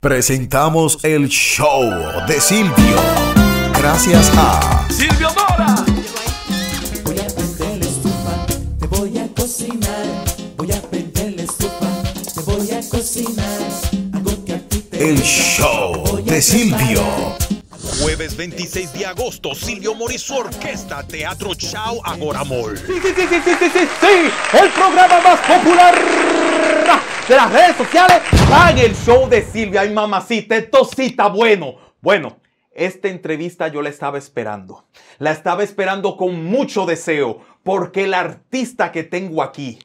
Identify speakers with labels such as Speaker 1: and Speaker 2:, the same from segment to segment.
Speaker 1: Presentamos el show de Silvio. Gracias
Speaker 2: a Silvio Mora.
Speaker 1: Voy a prender la estufa, te voy a cocinar. Voy a prender la estufa, te voy a cocinar. Algo que a ti te El show de Silvio Jueves 26 de agosto, Silvio Moris Orquesta, Teatro Chao amor Sí, sí, sí, sí, sí, sí, sí, sí, el programa más popular de las redes sociales. Hagan ah, el show de Silvia. Ay, mamacita, esto sí está bueno. Bueno, esta entrevista yo la estaba esperando. La estaba esperando con mucho deseo, porque el artista que tengo aquí,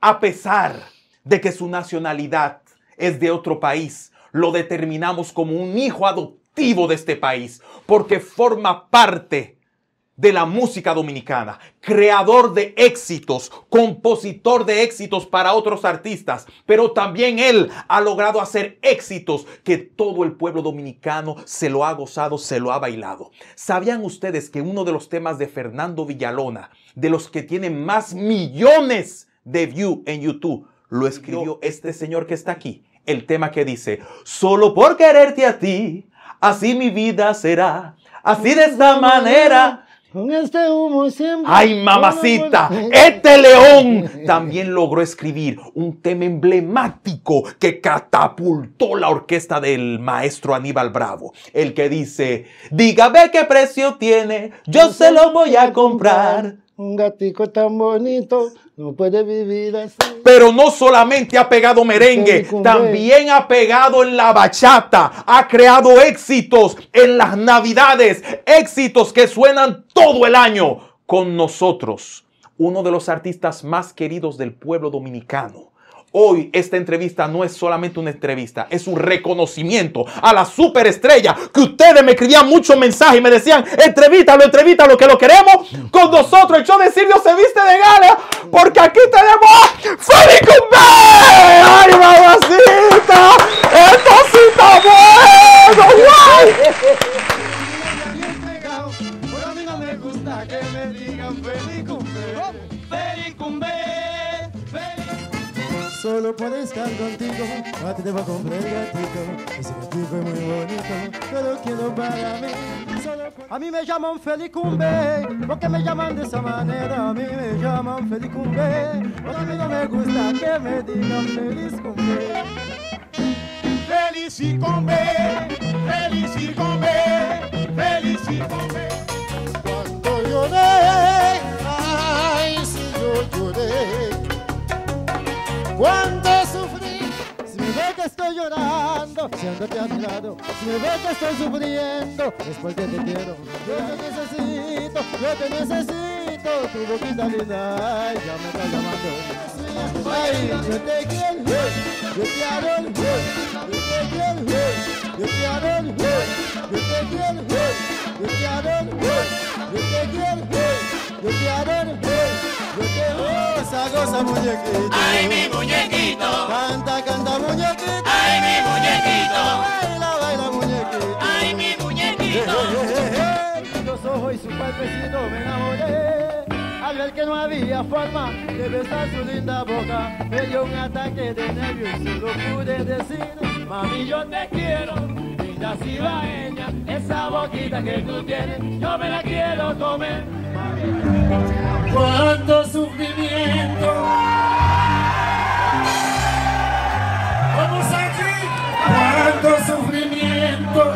Speaker 1: a pesar de que su nacionalidad es de otro país, lo determinamos como un hijo adoptivo de este país, porque forma parte de la música dominicana, creador de éxitos, compositor de éxitos para otros artistas, pero también él ha logrado hacer éxitos que todo el pueblo dominicano se lo ha gozado, se lo ha bailado. ¿Sabían ustedes que uno de los temas de Fernando Villalona, de los que tiene más millones de views en YouTube, lo escribió este señor que está aquí? El tema que dice, solo por quererte a ti, así mi vida será, así de este esta manera.
Speaker 2: Con este humo ¡Ay, mamacita! Este,
Speaker 1: este león también logró escribir un tema emblemático que catapultó la orquesta del maestro Aníbal Bravo. El que dice: Dígame
Speaker 2: qué precio tiene, yo se lo voy a comprar. Un gatico tan bonito no puede vivir
Speaker 1: Pero no solamente ha pegado merengue, también ha pegado en la bachata. Ha creado éxitos en las navidades, éxitos que suenan todo el año con nosotros. Uno de los artistas más queridos del pueblo dominicano Hoy esta entrevista no es solamente una entrevista, es un reconocimiento a la superestrella que ustedes me escribían muchos mensajes y me decían, entrevítalo, entrevítalo, que lo queremos con nosotros. El show de Silvio se viste de gala porque aquí tenemos Fanny Cumbé. ¡Ay, mamacita!
Speaker 2: ¡Esto sí está bueno! solo puedo estar contigo, no te debo comprar gatito, ese gatito es muy bonito, pero quiero para mí. a mí me llaman Felicumbe, porque me llaman de esa manera, a mí me llaman Felicumbe, porque a mí no me gusta que me digan feliz cumbe. Feliz y feliz feliz y Cuando sufrí, si me ve que estoy llorando, siéntate a mi lado. Si me ve que estoy sufriendo, es porque te quiero. Yo te necesito, yo te necesito. Tu boquita ya me está llamando. te quiero, te quiero, te quiero, te quiero, yo te yo te quiero, yo te adoro, yo goza, muñequito. Ay, mi muñequito. Canta, canta muñequito. Ay, mi muñequito. Baila, baila muñequito. Ay, mi muñequito. Los ojos y su palpecito me enamoré. Al ver que no había forma de besar su linda boca, me dio un ataque de nervios y solo pude decir, mami yo te quiero boquita ella, esa boquita que tú tienes, yo me la quiero comer. Cuánto sufrimiento. Vamos aquí. Cuánto sufrimiento.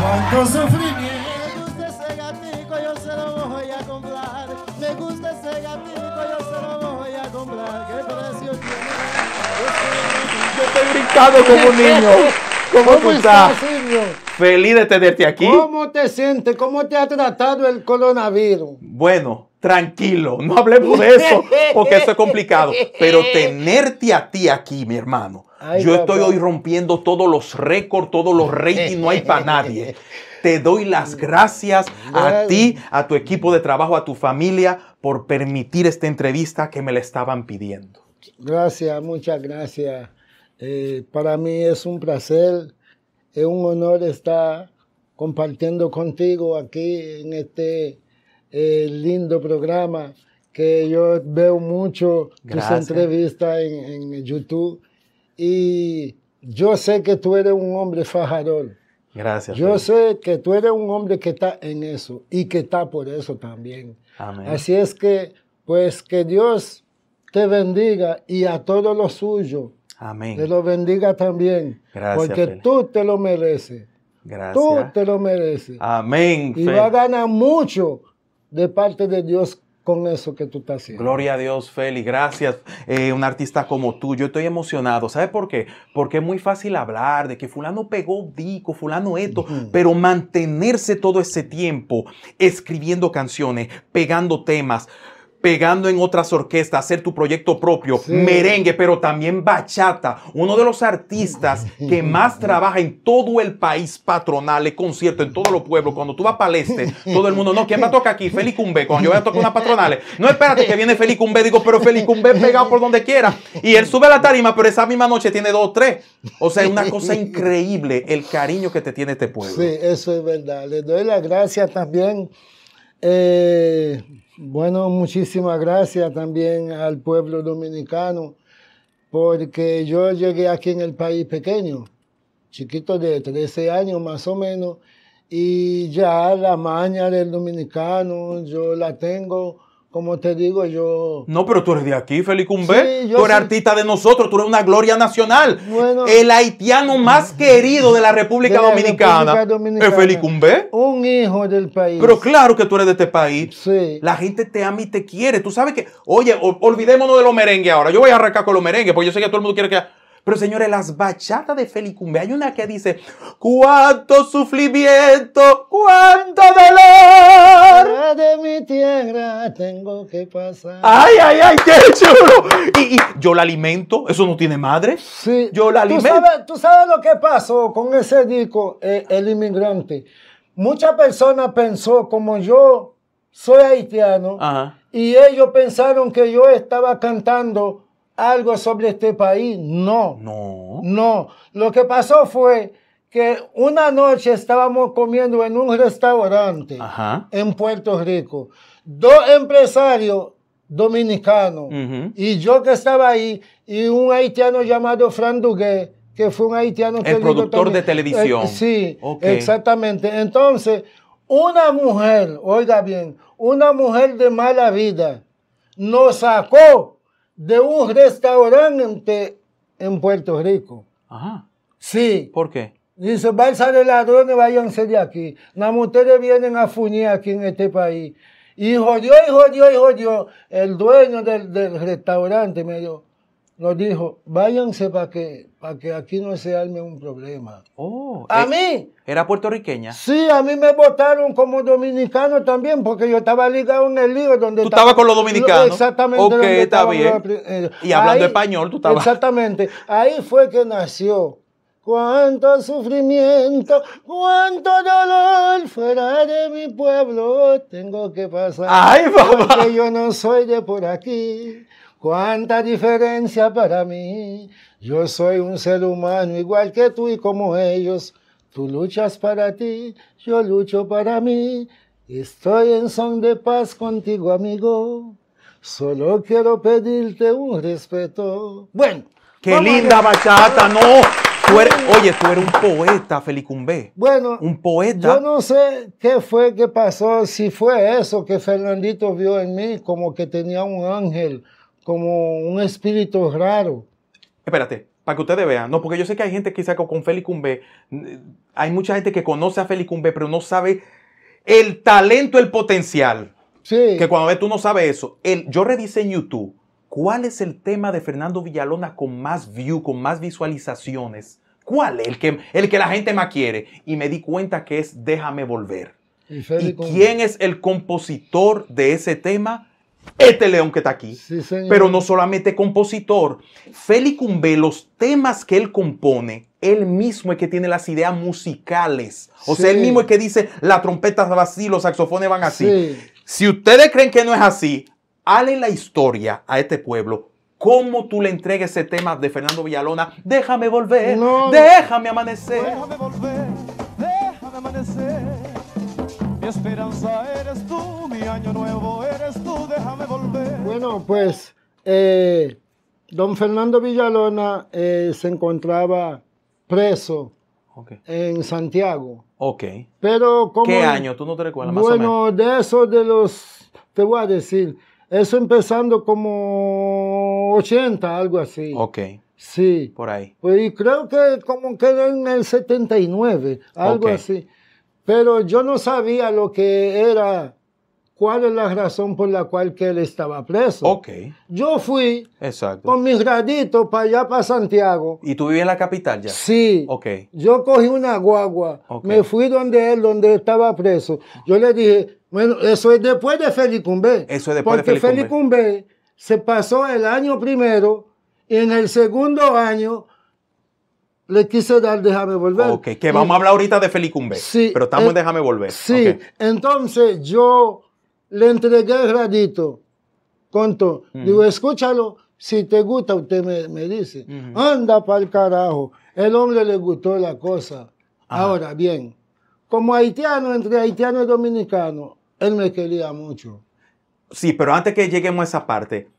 Speaker 2: Cuánto sufrimiento. Yo estoy brincando como un niño. ¿Cómo, estás?
Speaker 1: Feliz de tenerte aquí.
Speaker 2: ¿Cómo te sientes? ¿Cómo te ha tratado el coronavirus?
Speaker 1: Bueno, tranquilo, no hablemos de eso, porque eso es complicado. Pero tenerte a ti aquí, mi hermano. yo estoy hoy rompiendo todos los récords, todos los ratings, no hay para nadie. Te doy las gracias a ti, a tu equipo de trabajo, a tu familia, por permitir esta entrevista que me la estaban pidiendo.
Speaker 2: Gracias, muchas gracias. Eh, para mí es un placer, es un honor estar compartiendo contigo aquí en este eh, lindo programa que yo veo mucho tus entrevistas en, YouTube y yo sé que tú eres un hombre fajador.
Speaker 1: Gracias. Yo
Speaker 2: sé que tú eres un hombre que está en eso y que está por eso también. Así es que, pues que Dios te bendiga y a todos los suyos Amén. Te lo bendiga también. Gracias. Porque tú te lo mereces. Gracias. Tú te lo mereces.
Speaker 1: Amén. Y va a
Speaker 2: ganar mucho de parte de Dios con eso que tú estás haciendo. Gloria
Speaker 1: a Dios, Feli, gracias. Eh, un artista como tú, yo estoy emocionado. ¿Sabes por qué? Porque es muy fácil hablar de que fulano pegó Dico, fulano esto, pero mantenerse todo ese tiempo escribiendo canciones, pegando temas, pegando en otras orquestas, hacer tu proyecto propio, merengue, pero también bachata. Uno de los artistas que más trabaja en todo el país patronales, concierto en todos los pueblos. Cuando tú vas para el este, todo el mundo, no, ¿quién me toca aquí? Félix Cumbe. Cuando yo voy a tocar una patronales. no, espérate que viene Félix Cumbe, Digo, pero Félix Cumbe pegado por donde quiera. Y él sube a la tarima, pero esa misma noche tiene dos o tres. O sea, es una cosa increíble el cariño que te tiene este pueblo. Sí,
Speaker 2: eso es verdad. Le doy las gracias también. Eh, bueno, muchísimas gracias también al pueblo dominicano, porque yo llegué aquí en el país pequeño, chiquito de 13 años más o menos, y ya la maña del dominicano yo la tengo como te digo, yo.
Speaker 1: No, pero tú eres de aquí, Félix Cumbé. tú eres artista de nosotros, tú eres una gloria nacional. Bueno, el haitiano más querido de la República, Dominicana, es Félix
Speaker 2: Un hijo del país. Pero
Speaker 1: claro que tú eres de este país. Sí. La gente te ama y te quiere. Tú sabes que. Oye, olvidémonos de los merengues ahora. Yo voy a arrancar con los merengues, porque yo sé que todo el mundo quiere que. Pero señores, las bachatas de Felicumbe, hay una que dice, cuánto sufrimiento,
Speaker 2: cuánto dolor. De mi tierra tengo que pasar. Ay, ay,
Speaker 1: ay, qué chulo. Y, yo la alimento, eso no tiene madre. Sí. Yo la alimento.
Speaker 2: ¿Tú sabes, lo que pasó con ese disco, eh, El Inmigrante? Muchas personas pensó como yo soy haitiano y ellos pensaron que yo estaba cantando algo sobre este país. No. No. No. Lo que pasó fue que una noche estábamos comiendo en un restaurante en Puerto Rico. Dos empresarios dominicanos y yo que estaba ahí y un haitiano llamado Fran Duguay, que fue un haitiano El que productor de eh, televisión. sí, exactamente. Entonces, una mujer, oiga bien, una mujer de mala vida nos sacó de un restaurante en Puerto Rico. Ajá. Sí. ¿Por qué? Dice, va a salir ladrones, váyanse de aquí. Las mujeres vienen a funir aquí en este país. Y jodió, y jodió, y jodió. El dueño del, del restaurante me dijo, nos dijo, váyanse para que, pa que aquí no se arme un problema. Oh, ¿A mí? ¿Era puertorriqueña? Sí, a mí me votaron como dominicano también, porque yo estaba ligado en el lío donde... Tú estabas con los dominicanos. Exactamente. Ok, está bien. Eh, y hablando español, tú estabas... Exactamente. Ahí fue que nació. Cuánto sufrimiento, cuánto dolor fuera de mi pueblo tengo que pasar. Ay, papá. Porque yo no soy de por aquí. Cuánta diferencia para mí. Yo soy un ser humano igual que tú y como ellos. Tú luchas para ti, yo lucho para mí. Estoy en son de paz contigo, amigo. Solo quiero pedirte un respeto. Bueno. Qué linda bachata, no. oye, tú eres un poeta, Felicumbé. Bueno, un poeta. Yo no sé qué fue que pasó, si fue eso que Fernandito vio en mí, como que tenía un ángel como un espíritu raro.
Speaker 1: Espérate, para que ustedes vean, no, porque yo sé que hay gente que quizá con Félix Cumbe, hay mucha gente que conoce a Félix Cumbe, pero no sabe el talento, el potencial. Sí. Que cuando ves tú no sabes eso. El, yo revisé en YouTube cuál es el tema de Fernando Villalona con más view, con más visualizaciones. ¿Cuál es el que, el que la gente más quiere? Y me di cuenta que es Déjame Volver.
Speaker 2: ¿Y, ¿Y quién
Speaker 1: es el compositor de ese tema? este león que está aquí. Pero no solamente compositor. Félix Cumbe, los temas que él compone, él mismo es que tiene las ideas musicales. O sea, él mismo es que dice, la trompeta van así, los saxofones van así. Si ustedes creen que no es así, hale la historia a este pueblo cómo tú le entregues ese tema de Fernando Villalona. Déjame volver, Déjame volver, déjame amanecer.
Speaker 2: Mi esperanza eres tú, mi año nuevo eres tú, déjame volver. Bueno, pues eh, don Fernando Villalona eh, se encontraba preso en Santiago. Ok. Pero como, ¿Qué año? ¿Tú
Speaker 1: no te recuerdas más bueno,
Speaker 2: o menos? de eso de los, te voy a decir, eso empezando como 80, algo así. Ok. Sí. Por ahí. Pues, y creo que como que en el 79, algo okay. así. Pero yo no sabía lo que era, cuál es la razón por la cual que él estaba preso. Ok. Yo fui Exacto. con mis graditos para allá, para Santiago.
Speaker 1: ¿Y tú vivías en la capital ya? Sí. Ok.
Speaker 2: Yo cogí una guagua, me fui donde él, donde estaba preso. Yo le dije, bueno, eso es después de Félix Eso es después de Porque se pasó el año primero y en el segundo año le quise dar Déjame Volver. Ok, que vamos a hablar
Speaker 1: ahorita de Felicumbe. Sí. Pero estamos eh, Déjame Volver. Sí.
Speaker 2: Entonces yo le entregué el radito. Conto. Mm. Digo, escúchalo. Si te gusta, usted me, dice. Anda pa'l el carajo. El hombre le gustó la cosa. Ahora, bien. Como haitiano, entre haitiano y dominicano, él me quería mucho.
Speaker 1: Sí, pero antes que lleguemos a esa parte,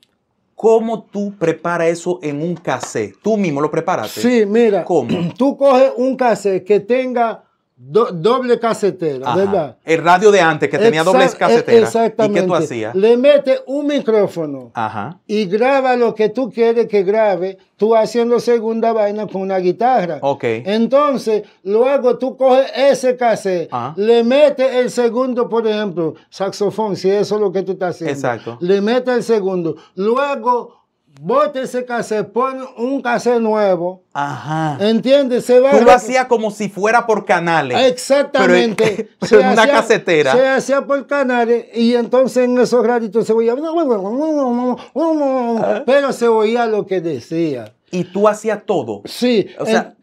Speaker 1: ¿Cómo tú preparas eso en un café. ¿Tú mismo lo preparas? Sí,
Speaker 2: mira. ¿Cómo? Tú coges un café que tenga doble casetera, ¿verdad?
Speaker 1: El radio de antes que tenía doble casetera. Exactamente. ¿Y qué tú hacías? Le
Speaker 2: mete un micrófono Ajá. y graba lo que tú quieres que grabe, tú haciendo segunda vaina con una guitarra. Ok. Entonces, luego tú coges ese casete, ah. le mete el segundo, por ejemplo, saxofón, si eso es lo que tú estás haciendo. Exacto. Le mete el segundo. Luego bote ese cassette, pon un cassette nuevo. Ajá. ¿Entiendes? Se va Tú lo hacías como
Speaker 1: si fuera por canales. Exactamente. una casetera. Se
Speaker 2: hacía por canales y entonces en esos ratitos se oía. Ah. Pero se oía lo que decía. ¿Y tú hacías todo? Sí. O sea,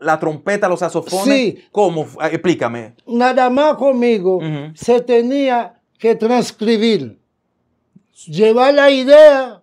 Speaker 1: la, trompeta, los saxofones. Sí. ¿Cómo? Ah, explícame.
Speaker 2: Nada más conmigo se tenía que transcribir. Llevar la idea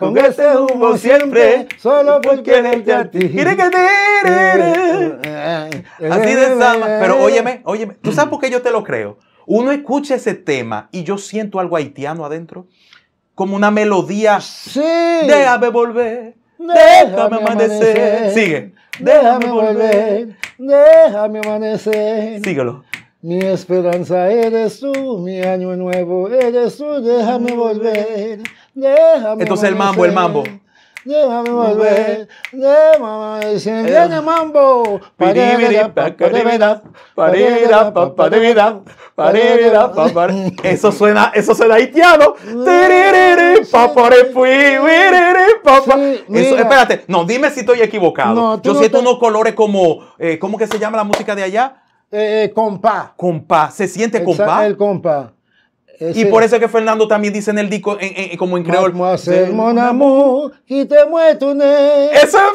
Speaker 2: con ese humo siempre, solo por quererte a ti. Eh, eh, eh. Así de sama. Pero óyeme, óyeme, ¿tú
Speaker 1: sabes por qué yo te lo creo? Uno escucha ese tema y yo siento algo haitiano adentro, como una melodía. Sí.
Speaker 2: Déjame
Speaker 1: volver,
Speaker 2: déjame, amanecer. Sigue.
Speaker 1: Déjame, déjame volver,
Speaker 2: déjame amanecer. Síguelo. Mi esperanza eres tú, mi año nuevo eres tú, déjame volver. Déjame Entonces el mambo, el mambo. Déjame volver, déjame mambo, me eh. viene mambo. Eso suena, eso suena haitiano.
Speaker 1: Eso, espérate, no, dime si estoy equivocado. No, Yo siento te... unos colores como, eh, ¿cómo que se llama la música de allá? Eh, eh, compás. se siente compás. El
Speaker 2: compa. Y por
Speaker 1: eso es que Fernando también dice en el disco, como en creol. Eso es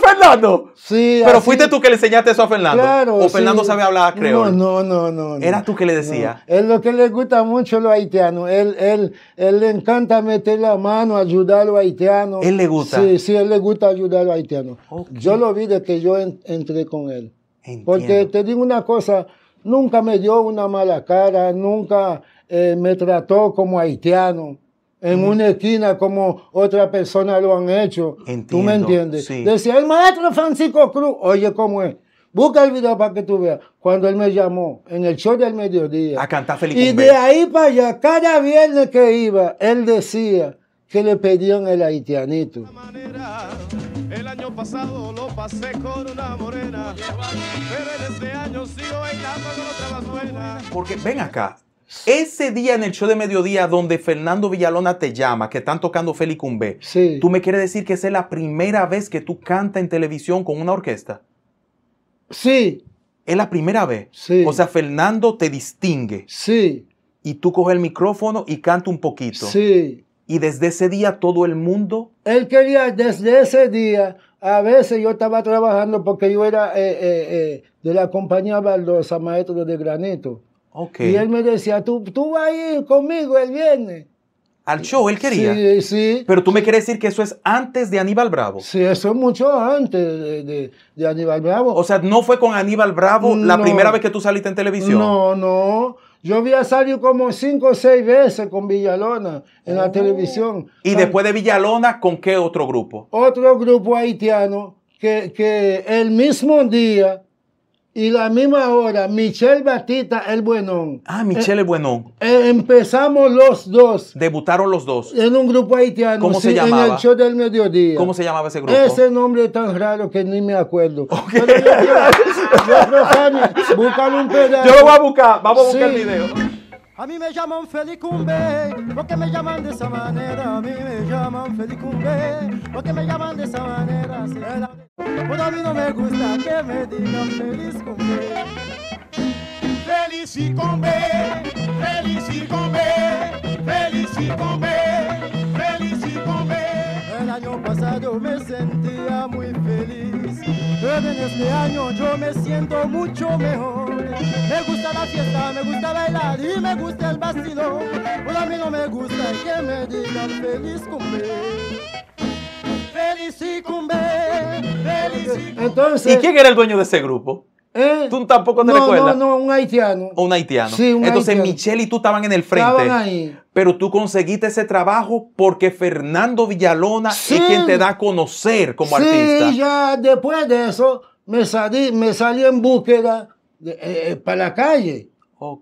Speaker 1: Fernando.
Speaker 2: Sí. Pero fuiste
Speaker 1: tú que le enseñaste eso a Fernando. Claro. O Fernando sabe hablar creol. No,
Speaker 2: no, no, no. Era tú
Speaker 1: que le decía.
Speaker 2: Es lo que le gusta mucho a los haitianos. Él, él, él le encanta meter la mano, ayudar a los haitianos. Él le gusta. Sí, sí, él le gusta ayudar a los haitianos. Yo lo vi desde que yo entré con él. Porque te digo una cosa, nunca me dio una mala cara, nunca eh, me trató como haitiano. En una esquina como otra persona lo han hecho. ¿Tú me entiendes? Decía, el maestro Francisco Cruz, oye, ¿cómo es? Busca el video para que tú veas. Cuando él me llamó, en el show del mediodía.
Speaker 1: A cantar feliz Y de
Speaker 2: ahí para allá, cada viernes que iba, él decía que le pedían el haitianito. El año pasado lo pasé con una morena, pero en este año sigo
Speaker 1: Porque ven acá, ese día en el show de mediodía donde Fernando Villalona te llama, que están tocando Félix Cumbé, ¿tú me quieres decir que es la primera vez que tú cantas en televisión con una orquesta? Sí. Es la primera vez. Sí. O sea, Fernando te distingue. Sí. Y tú coges el micrófono y canta un poquito. Sí. Y desde
Speaker 2: ese día todo el mundo. Él quería, desde ese día, a veces yo estaba trabajando porque yo era eh, eh, eh de la compañía maestro de granito. Y él me decía, tú, tú vas a ir conmigo el viernes.
Speaker 1: Al show, él quería. Sí, sí. Pero tú me quieres decir que eso es antes de Aníbal Bravo.
Speaker 2: Sí, eso es mucho antes de, Aníbal Bravo. O
Speaker 1: sea, no fue con Aníbal Bravo la primera vez que tú saliste en televisión. No,
Speaker 2: no. Yo había salido como cinco o seis veces con Villalona en la oh. televisión. ¿Y
Speaker 1: después de Villalona, con qué otro grupo?
Speaker 2: Otro grupo haitiano que, que el mismo día y la misma hora, Michelle Batista, el buenón. Ah, Michelle, el
Speaker 1: buenón. Eh,
Speaker 2: eh, empezamos
Speaker 1: los dos. Debutaron los dos.
Speaker 2: En un grupo haitiano. ¿Cómo se llamaba? En el show del mediodía. ¿Cómo se
Speaker 1: llamaba ese grupo? Ese
Speaker 2: nombre es tan raro que ni me acuerdo. Okay. Pero yo, un pedazo. Yo voy a buscar. Vamos a buscar el video. A mí me llaman Felicumbe, porque me llaman de esa manera. A mí me llaman Felicumbe, porque me llaman de esa manera. Si pues a mí no me gusta que me digan feliz cumbe. Feliz y cumbe, feliz cumbe, feliz El año pasado me sentía muy feliz en este año yo me siento mucho mejor. Me gusta la fiesta, me gusta bailar y me gusta el bastidor. Pero a mí no me gusta que me digan feliz cumple. Feliz cumple, feliz cumple. Entonces, ¿y quién
Speaker 1: era el dueño de ese grupo? ¿Eh? Tú tampoco te no, recuerdas.
Speaker 2: No, no, un haitiano.
Speaker 1: Un haitiano. Entonces Michelle y tú estaban en el frente. Pero tú conseguiste ese trabajo porque Fernando Villalona es quien te da a conocer como artista. Sí,
Speaker 2: ya después de eso me salí, me salí en búsqueda eh, eh, para la calle.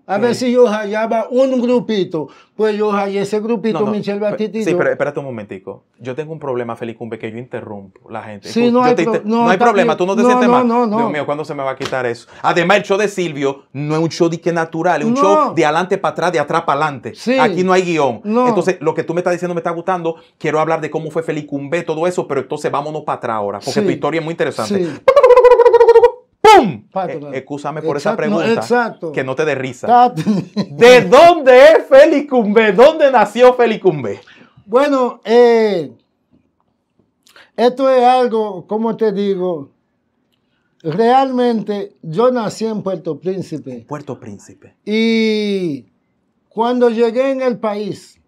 Speaker 2: A ver si yo hallaba un grupito. Pues yo hallé ese grupito, no, no, Michelle Sí, pero
Speaker 1: espérate un momentico. Yo tengo un problema, felicumbe que yo interrumpo la gente. Sí, no, hay, no, hay problema, tú no te mal. Dios mío, ¿cuándo se me va a quitar eso? Además, el show de Silvio no es un show de que natural, es un show de adelante para atrás, de atrás para adelante. Aquí no hay guión. Entonces, lo que tú me estás diciendo me está gustando. Quiero hablar de cómo fue felicumbe todo eso, pero entonces vámonos para atrás ahora, porque tu historia es muy interesante. Eh, excúsame por esa pregunta. Que no te dé risa.
Speaker 2: ¿De dónde es Cumbe? ¿Dónde nació Cumbe? Bueno, eh, esto es algo, como te digo, realmente yo nací en Puerto Príncipe. Puerto Príncipe. Y cuando llegué en el país,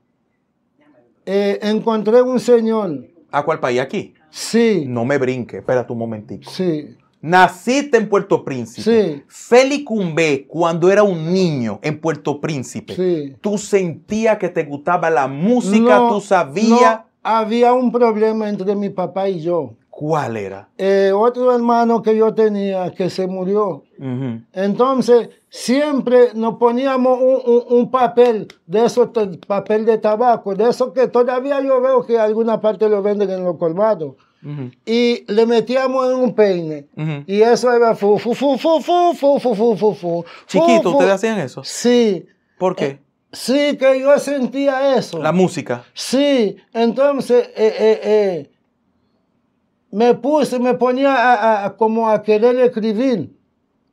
Speaker 2: eh, encontré un señor.
Speaker 1: ¿A cuál país? ¿Aquí? Sí. No me brinque, espérate un momentico. Sí. Naciste en Puerto Príncipe. Sí. Félix Cumbé, cuando era un niño en Puerto Príncipe, sí. tú sentías que te gustaba la música, tú sabías.
Speaker 2: había un problema entre mi papá y yo.
Speaker 1: ¿Cuál era?
Speaker 2: Eh, otro hermano que yo tenía que se murió. Entonces, siempre nos poníamos un, papel, de esos papel de tabaco, de eso que todavía yo veo que alguna parte lo venden en los colmados. Y le metíamos en un peine. Y eso era fu, fu, fu, fu, Chiquito, ¿ustedes hacían eso? Sí. ¿Por qué? Eh, sí, que yo sentía eso. La música. Sí, entonces eh, eh, me puse, me ponía como a querer escribir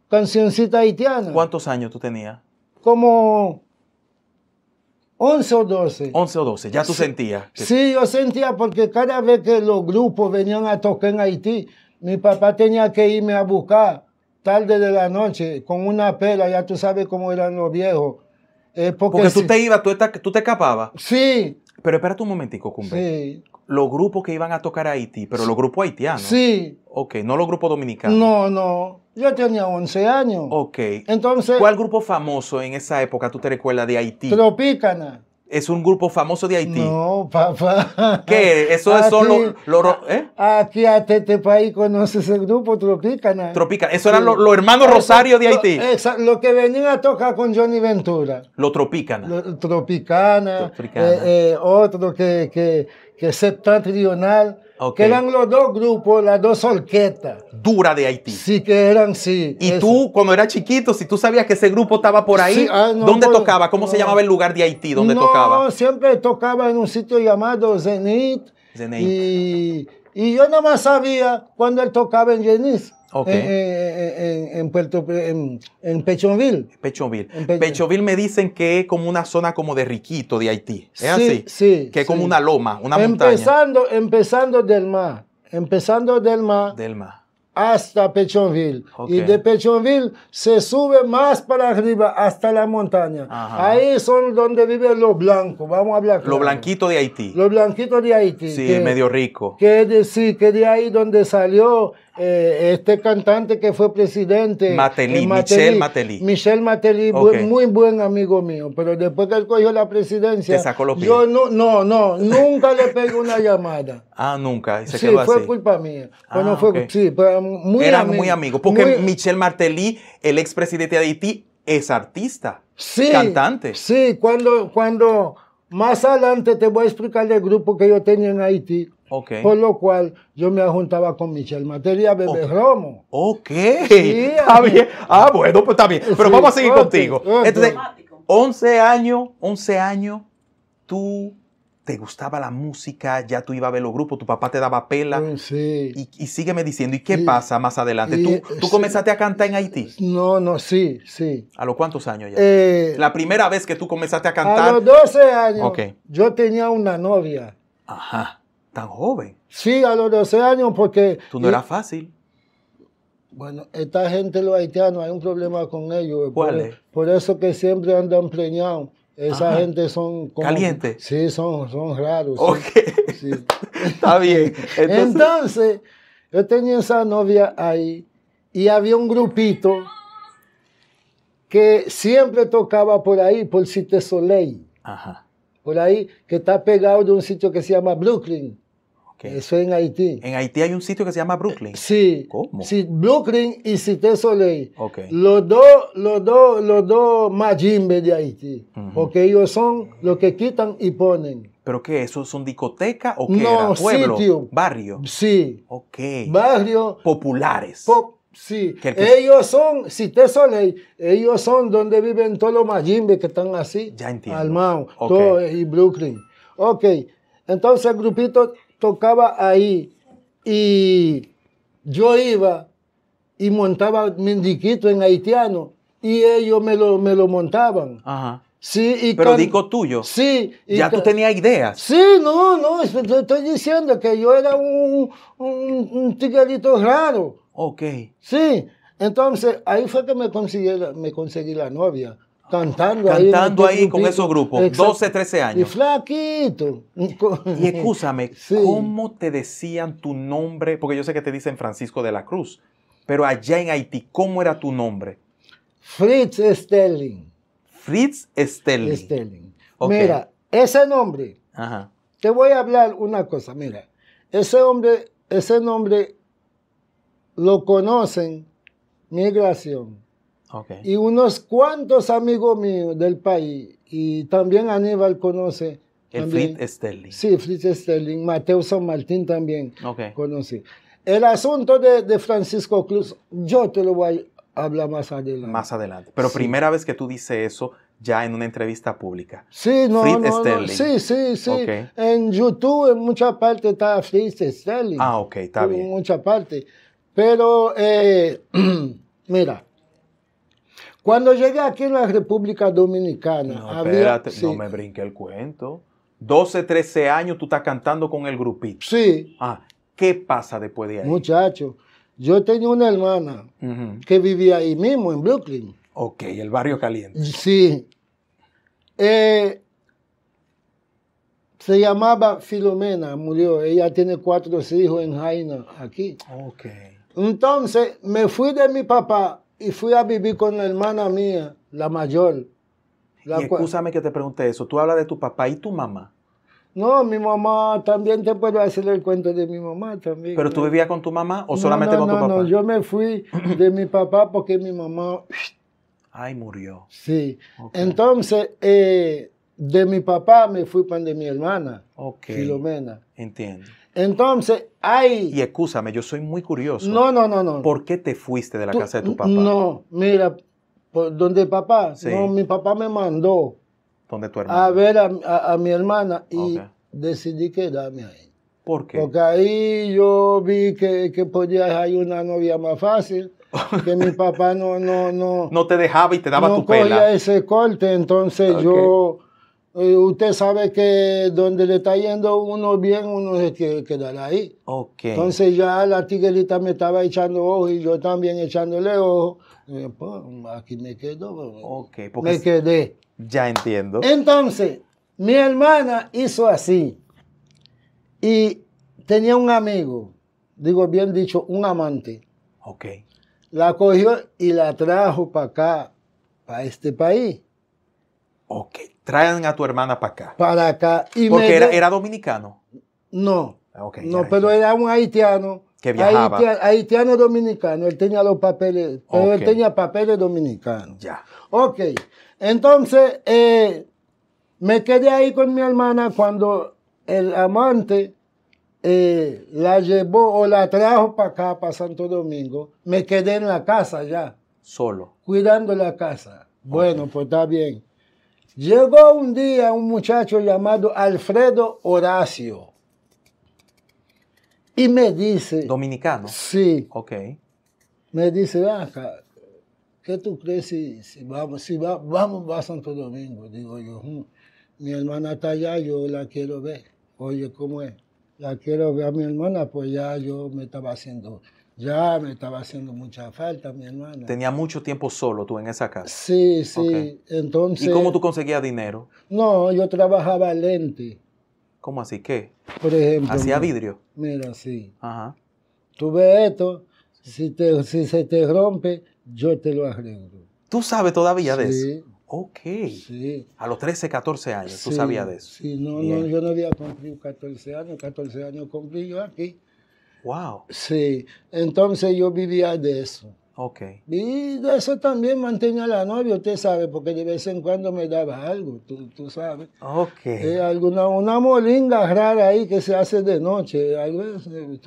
Speaker 2: cancioncita haitiana. ¿Cuántos años tú tenías? Como 11 o 12.
Speaker 1: 11 o 12, ya tú sentías.
Speaker 2: Sí, yo sentía porque cada vez que los grupos venían a tocar en Haití, mi papá tenía que irme a buscar tarde de la noche con una pela, ya tú sabes cómo eran los viejos. porque, tú te
Speaker 1: ibas, tú, tú te escapabas. Sí, pero espérate un momentico, Cumbe. Sí. Los grupos que iban a tocar a Haití, pero los grupos haitianos. Sí. Ok, no los grupos dominicanos.
Speaker 2: No, no. Yo tenía 11 años. Ok. Entonces. ¿Cuál
Speaker 1: grupo famoso en esa época tú te recuerdas de Haití?
Speaker 2: Tropicana
Speaker 1: es un grupo famoso de Haití. No,
Speaker 2: papá.
Speaker 1: ¿Qué? Eso es solo...
Speaker 2: Aquí a este ¿eh? país conoces el grupo, Tropicana. Tropicana. Eso eran los hermanos eh, eh, Rosario de Haití. Lo, Lo que venían a tocar con Johnny Ventura.
Speaker 1: Lo Tropicana.
Speaker 2: Lo, tropicana. tropicana. otro que, que que es septentrional, que eran los dos grupos, las dos orquestas.
Speaker 1: Dura de Haití. Sí, que eran, sí. Y tú, cuando eras chiquito, si tú sabías que ese
Speaker 2: grupo estaba por ahí, ah, ¿dónde tocaba?
Speaker 1: ¿Cómo se llamaba el lugar de Haití donde tocaba? No,
Speaker 2: siempre tocaba en un sitio llamado Zenit. Y, yo nada más sabía cuando él tocaba en Zenit. En, en, Puerto en, en Pechonville.
Speaker 1: Pechonville. Pechonville. me dicen que es como una zona como de riquito de Haití. ¿Es sí, así? Sí. Que es como una loma, una empezando,
Speaker 2: montaña. Empezando del mar. Empezando del mar. Del mar. Hasta Pechonville. Y de Pechonville se sube más para arriba, hasta la montaña. Ahí son donde viven los blancos. Vamos a hablar. Claro. Los
Speaker 1: blanquitos de Haití.
Speaker 2: Los blanquitos de Haití. Sí, medio rico. Que de, sí, que de ahí donde salió eh, este cantante que fue presidente. Matelí, eh, Michel Mateli. Michel Mateli, muy buen amigo mío. Pero después que él cogió la presidencia. Te sacó los pies. Yo no, no, no, nunca le pegué una llamada.
Speaker 1: Ah, nunca. sí, fue
Speaker 2: culpa mía. Era fue,
Speaker 1: sí, pero muy amigo, Porque Michel Martelly, el expresidente de Haití, es artista.
Speaker 2: Sí. Cantante. Sí, cuando, cuando más adelante te voy a explicar el grupo que yo tenía en Haití. Por lo cual yo me juntaba con Michelle Materia Bebe Romo. Ok. bien.
Speaker 1: Ah, bueno, pues está bien. Pero vamos a seguir contigo. Entonces, 11 años, 11 años, tú te gustaba la música, ya tú ibas a ver los grupos, tu papá te daba pela. Mm, sí. Y, sígueme diciendo, ¿y qué pasa más adelante? ¿Tú, tú comenzaste a cantar en Haití? No, no, sí, sí. ¿A los cuántos años ya? Eh, la primera vez que tú comenzaste a cantar. A los
Speaker 2: 12 años. Yo tenía una novia. Ajá tan joven. Sí, a los 12 años, porque... Tú no era eras fácil. Bueno, esta gente, los haitianos, hay un problema con ellos. Eh, ¿Cuál Por, eso que siempre andan preñados. Esa gente son... ¿Calientes? Sí, son, raros. Ok. Está bien. Entonces... yo tenía esa novia ahí y había un grupito que siempre tocaba por ahí, por sitio Soleil. Ajá. Por ahí, que está pegado de un sitio que se llama Brooklyn. Eso en Haití. En Haití hay un sitio que se llama Brooklyn. Sí. ¿Cómo? Brooklyn y Cité Soleil. Ok. Los dos, los dos, los dos Majimbe de Haití. Porque ellos son los que quitan y ponen.
Speaker 1: ¿Pero qué? ¿Eso son
Speaker 2: discoteca
Speaker 1: o qué no, ¿Pueblo? Sitio. ¿Barrio?
Speaker 2: Sí. Ok. Barrio. Populares. Sí, ellos son, Cité soleil, ellos son donde viven todos los Majimbe que están así. Ya entiendo. Almao, todo, y Brooklyn. Ok, entonces grupitos tocaba ahí y yo iba y montaba mendiquito en haitiano y ellos me lo, me lo montaban.
Speaker 1: Sí, Pero dijo tuyo. Sí. ya tú tenías ideas.
Speaker 2: Sí, no, no, estoy diciendo que yo era un, un, raro. Ok. Sí, entonces ahí fue que me conseguí me conseguí la novia. Cantando, ahí, con esos grupos,
Speaker 1: 12, 13 años. Y
Speaker 2: flaquito. Y escúchame, ¿cómo
Speaker 1: te decían tu nombre? Porque yo sé que te dicen Francisco de la Cruz, pero allá en Haití, ¿cómo era tu nombre? Fritz Stelling.
Speaker 2: Fritz Stelling. Mira, ese nombre, te voy a hablar una cosa, mira, ese hombre, ese nombre lo conocen migración y unos cuantos amigos míos del país, y también Aníbal conoce. El Fritz Sterling. Sí, Fritz Sterling, Mateo San Martín también okay. conocí. El asunto de, Francisco Cruz, yo te lo voy a hablar más adelante. Más adelante. Pero primera
Speaker 1: vez que tú dices eso, ya en una entrevista pública. Sí, no, Fritz no, Sterling. Sí, sí, sí.
Speaker 2: En YouTube, en mucha parte está Fritz Sterling. Ah, ok, está bien. En mucha parte. Pero, eh, mira, cuando llegué aquí en la República Dominicana, no, espérate,
Speaker 1: no me brinque el cuento. 12, 13 años tú estás cantando con el grupito. Sí. Ah, ¿qué pasa después de ahí?
Speaker 2: Muchacho, yo tenía una hermana que vivía ahí mismo, en Brooklyn. Ok,
Speaker 1: el barrio caliente.
Speaker 2: Sí. Eh, se llamaba Filomena, murió. Ella tiene cuatro hijos en Jaina, aquí. Ok. Entonces, me fui de mi papá y fui a vivir con la hermana mía, la mayor. y escúchame que te pregunte eso. Tú hablas de tu papá y tu mamá. No, mi mamá también te puedo hacer el cuento de mi mamá también. ¿Pero tú
Speaker 1: vivías con tu mamá o solamente con tu papá? No,
Speaker 2: yo me fui de mi papá porque mi mamá. Ay, murió. Sí. Entonces, eh, de mi papá me fui para de mi hermana, okay. Filomena.
Speaker 1: Entiendo. Entonces, hay... Y escúchame, yo soy muy curioso. No, no, no, no. ¿Por qué te fuiste de la casa de tu papá?
Speaker 2: No, mira, ¿dónde donde papá, no, mi papá me mandó.
Speaker 1: ¿Dónde tu hermana? A
Speaker 2: ver a, a, mi hermana y decidí quedarme ahí. ¿Por qué? Porque ahí yo vi que, que podía hay una novia más fácil, que mi papá no, no, no.
Speaker 1: No te dejaba y te daba tu pela. No
Speaker 2: ese corte, entonces yo eh, usted sabe que donde le está yendo uno bien, uno se quiere quedar ahí. Okay. Entonces ya la tiguerita me estaba echando ojo y yo también echándole ojo. Eh, pues, aquí me quedo. Pues, me quedé. Ya entiendo. Entonces, mi hermana hizo así. Y tenía un amigo, digo bien dicho, un amante. Ok. La cogió y la trajo para acá, para este país.
Speaker 1: Ok. Traen a tu hermana para acá.
Speaker 2: Para acá. Porque era,
Speaker 1: dominicano. No. Ah,
Speaker 2: no, pero era un haitiano. Que viajaba. Haitiano, dominicano. Él tenía los papeles. Pero él tenía papeles dominicanos. Ya. Ok. Entonces, eh, me quedé ahí con mi hermana cuando el amante eh, la llevó o la trajo para acá, para Santo Domingo. Me quedé en la casa ya. Solo. Cuidando la casa. Bueno, pues está bien. Llegó un día un muchacho llamado Alfredo Horacio y me dice... Dominicano. Sí. Ok. Me dice, acá, ¿qué tú crees si, vamos, si vamos a Santo Domingo? Digo yo, mi hermana está allá, yo la quiero ver. Oye, ¿cómo es? La quiero ver a mi hermana, pues ya yo me estaba haciendo ya me estaba haciendo
Speaker 1: mucha falta mi hermana. Tenía mucho tiempo solo tú en esa
Speaker 2: casa. Sí, sí. Entonces. ¿Y cómo tú
Speaker 1: conseguías dinero?
Speaker 2: No, yo trabajaba lente. ¿Cómo así? ¿Qué? Por ejemplo. ¿Hacía vidrio? Mira, sí. Ajá. Tú ves esto, si, si se te rompe, yo te lo arreglo.
Speaker 1: ¿Tú sabes todavía de eso? Sí. Ok. Sí. A los 13, 14 años, tú sabías de eso. Sí, no, no,
Speaker 2: yo no había cumplido 14 años. 14 años cumplí yo aquí. Wow. Sí, entonces yo vivía de eso. Ok. Y de eso también mantenía la novia, usted sabe, porque de vez en cuando me daba algo, tú, sabes. Eh, alguna, una molinga rara ahí que se hace de noche.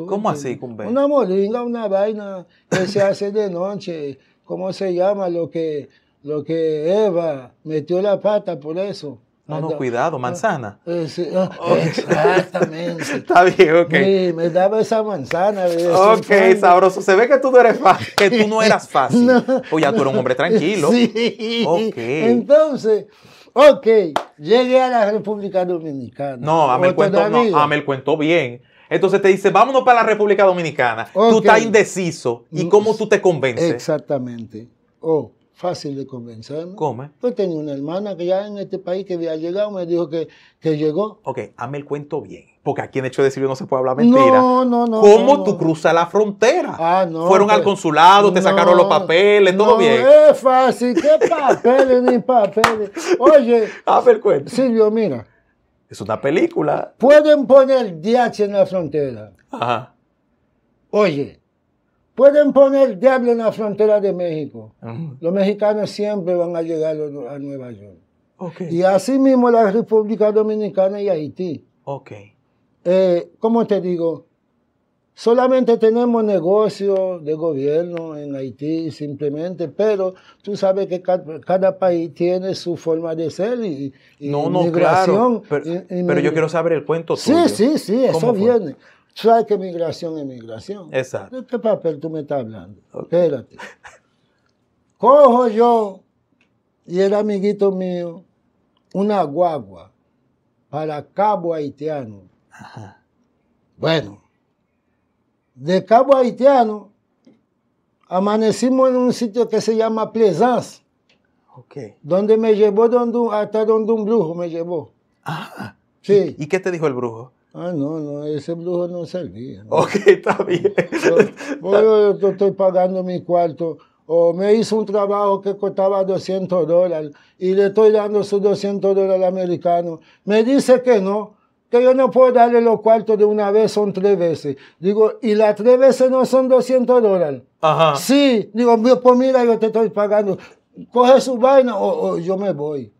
Speaker 2: ¿Cómo así, Una molinga, una vaina que se hace de noche. ¿Cómo se llama? Lo que, lo que Eva metió la pata por eso. No, no, cuidado, ah, manzana. Eh, ah,
Speaker 1: exactamente. Está bien, ok. Me,
Speaker 2: me daba esa manzana. Ok,
Speaker 1: sabroso. Se ve que tú no eres fácil, que tú no eras fácil. ya tú eres un hombre tranquilo. Sí. Ok.
Speaker 2: Entonces, ok, llegué a la República Dominicana. No, Amel, ah, cuento, no,
Speaker 1: cuento bien. Entonces te dice, vámonos para la República Dominicana. Tú estás
Speaker 2: indeciso. ¿Y mm, cómo tú te convences? Exactamente. Oh fácil de convencerme. ¿Cómo? Pues tenía una hermana que ya en este país que había llegado, me dijo que, que llegó. Ok, hazme el cuento bien. Porque
Speaker 1: aquí en hecho de Silvio no se puede hablar mentira. No, no, no. ¿Cómo tú cruzas la frontera?
Speaker 2: Ah, no. Fueron al pues, consulado, te sacaron los
Speaker 1: papeles, todo bien.
Speaker 2: Es fácil, qué papeles ni papeles. Oye. Hazme el cuento. Silvio, mira.
Speaker 1: Es una película.
Speaker 2: Pueden poner DH en la frontera. Ajá. Oye, Pueden poner diablo en la frontera de México. Los mexicanos siempre van a llegar a Nueva York. Y así mismo la República Dominicana y Haití. Okay. Eh, ¿Cómo te digo? Solamente tenemos negocios de gobierno en Haití, simplemente, pero tú sabes que cada, país tiene su forma de ser y, y no, no, Claro, pero, yo quiero saber
Speaker 1: el cuento. Sí, tuyo. sí, sí, eso
Speaker 2: viene sabes que migración es migración. Exacto. ¿De este qué papel tú me estás hablando? Espérate. Cojo yo y el amiguito mío una guagua para Cabo Haitiano. Ajá. Bueno, de Cabo Haitiano amanecimos en un sitio que se llama Plaisance. Ok. Donde me llevó hasta donde un brujo me llevó. Ah. Sí.
Speaker 1: ¿Y qué te dijo el brujo?
Speaker 2: Ah, no, no, ese brujo no servía. Ok, está bien. Yo, estoy pagando mi cuarto. O me hizo un trabajo que costaba 200 dólares y le estoy dando sus 200 dólares americanos. Me dice que no, que yo no puedo darle los cuartos de una vez, son tres veces. Digo, y las tres veces no son 200 dólares. Ajá. Sí, digo, pues mira, yo te estoy pagando. Coge su vaina o yo me voy.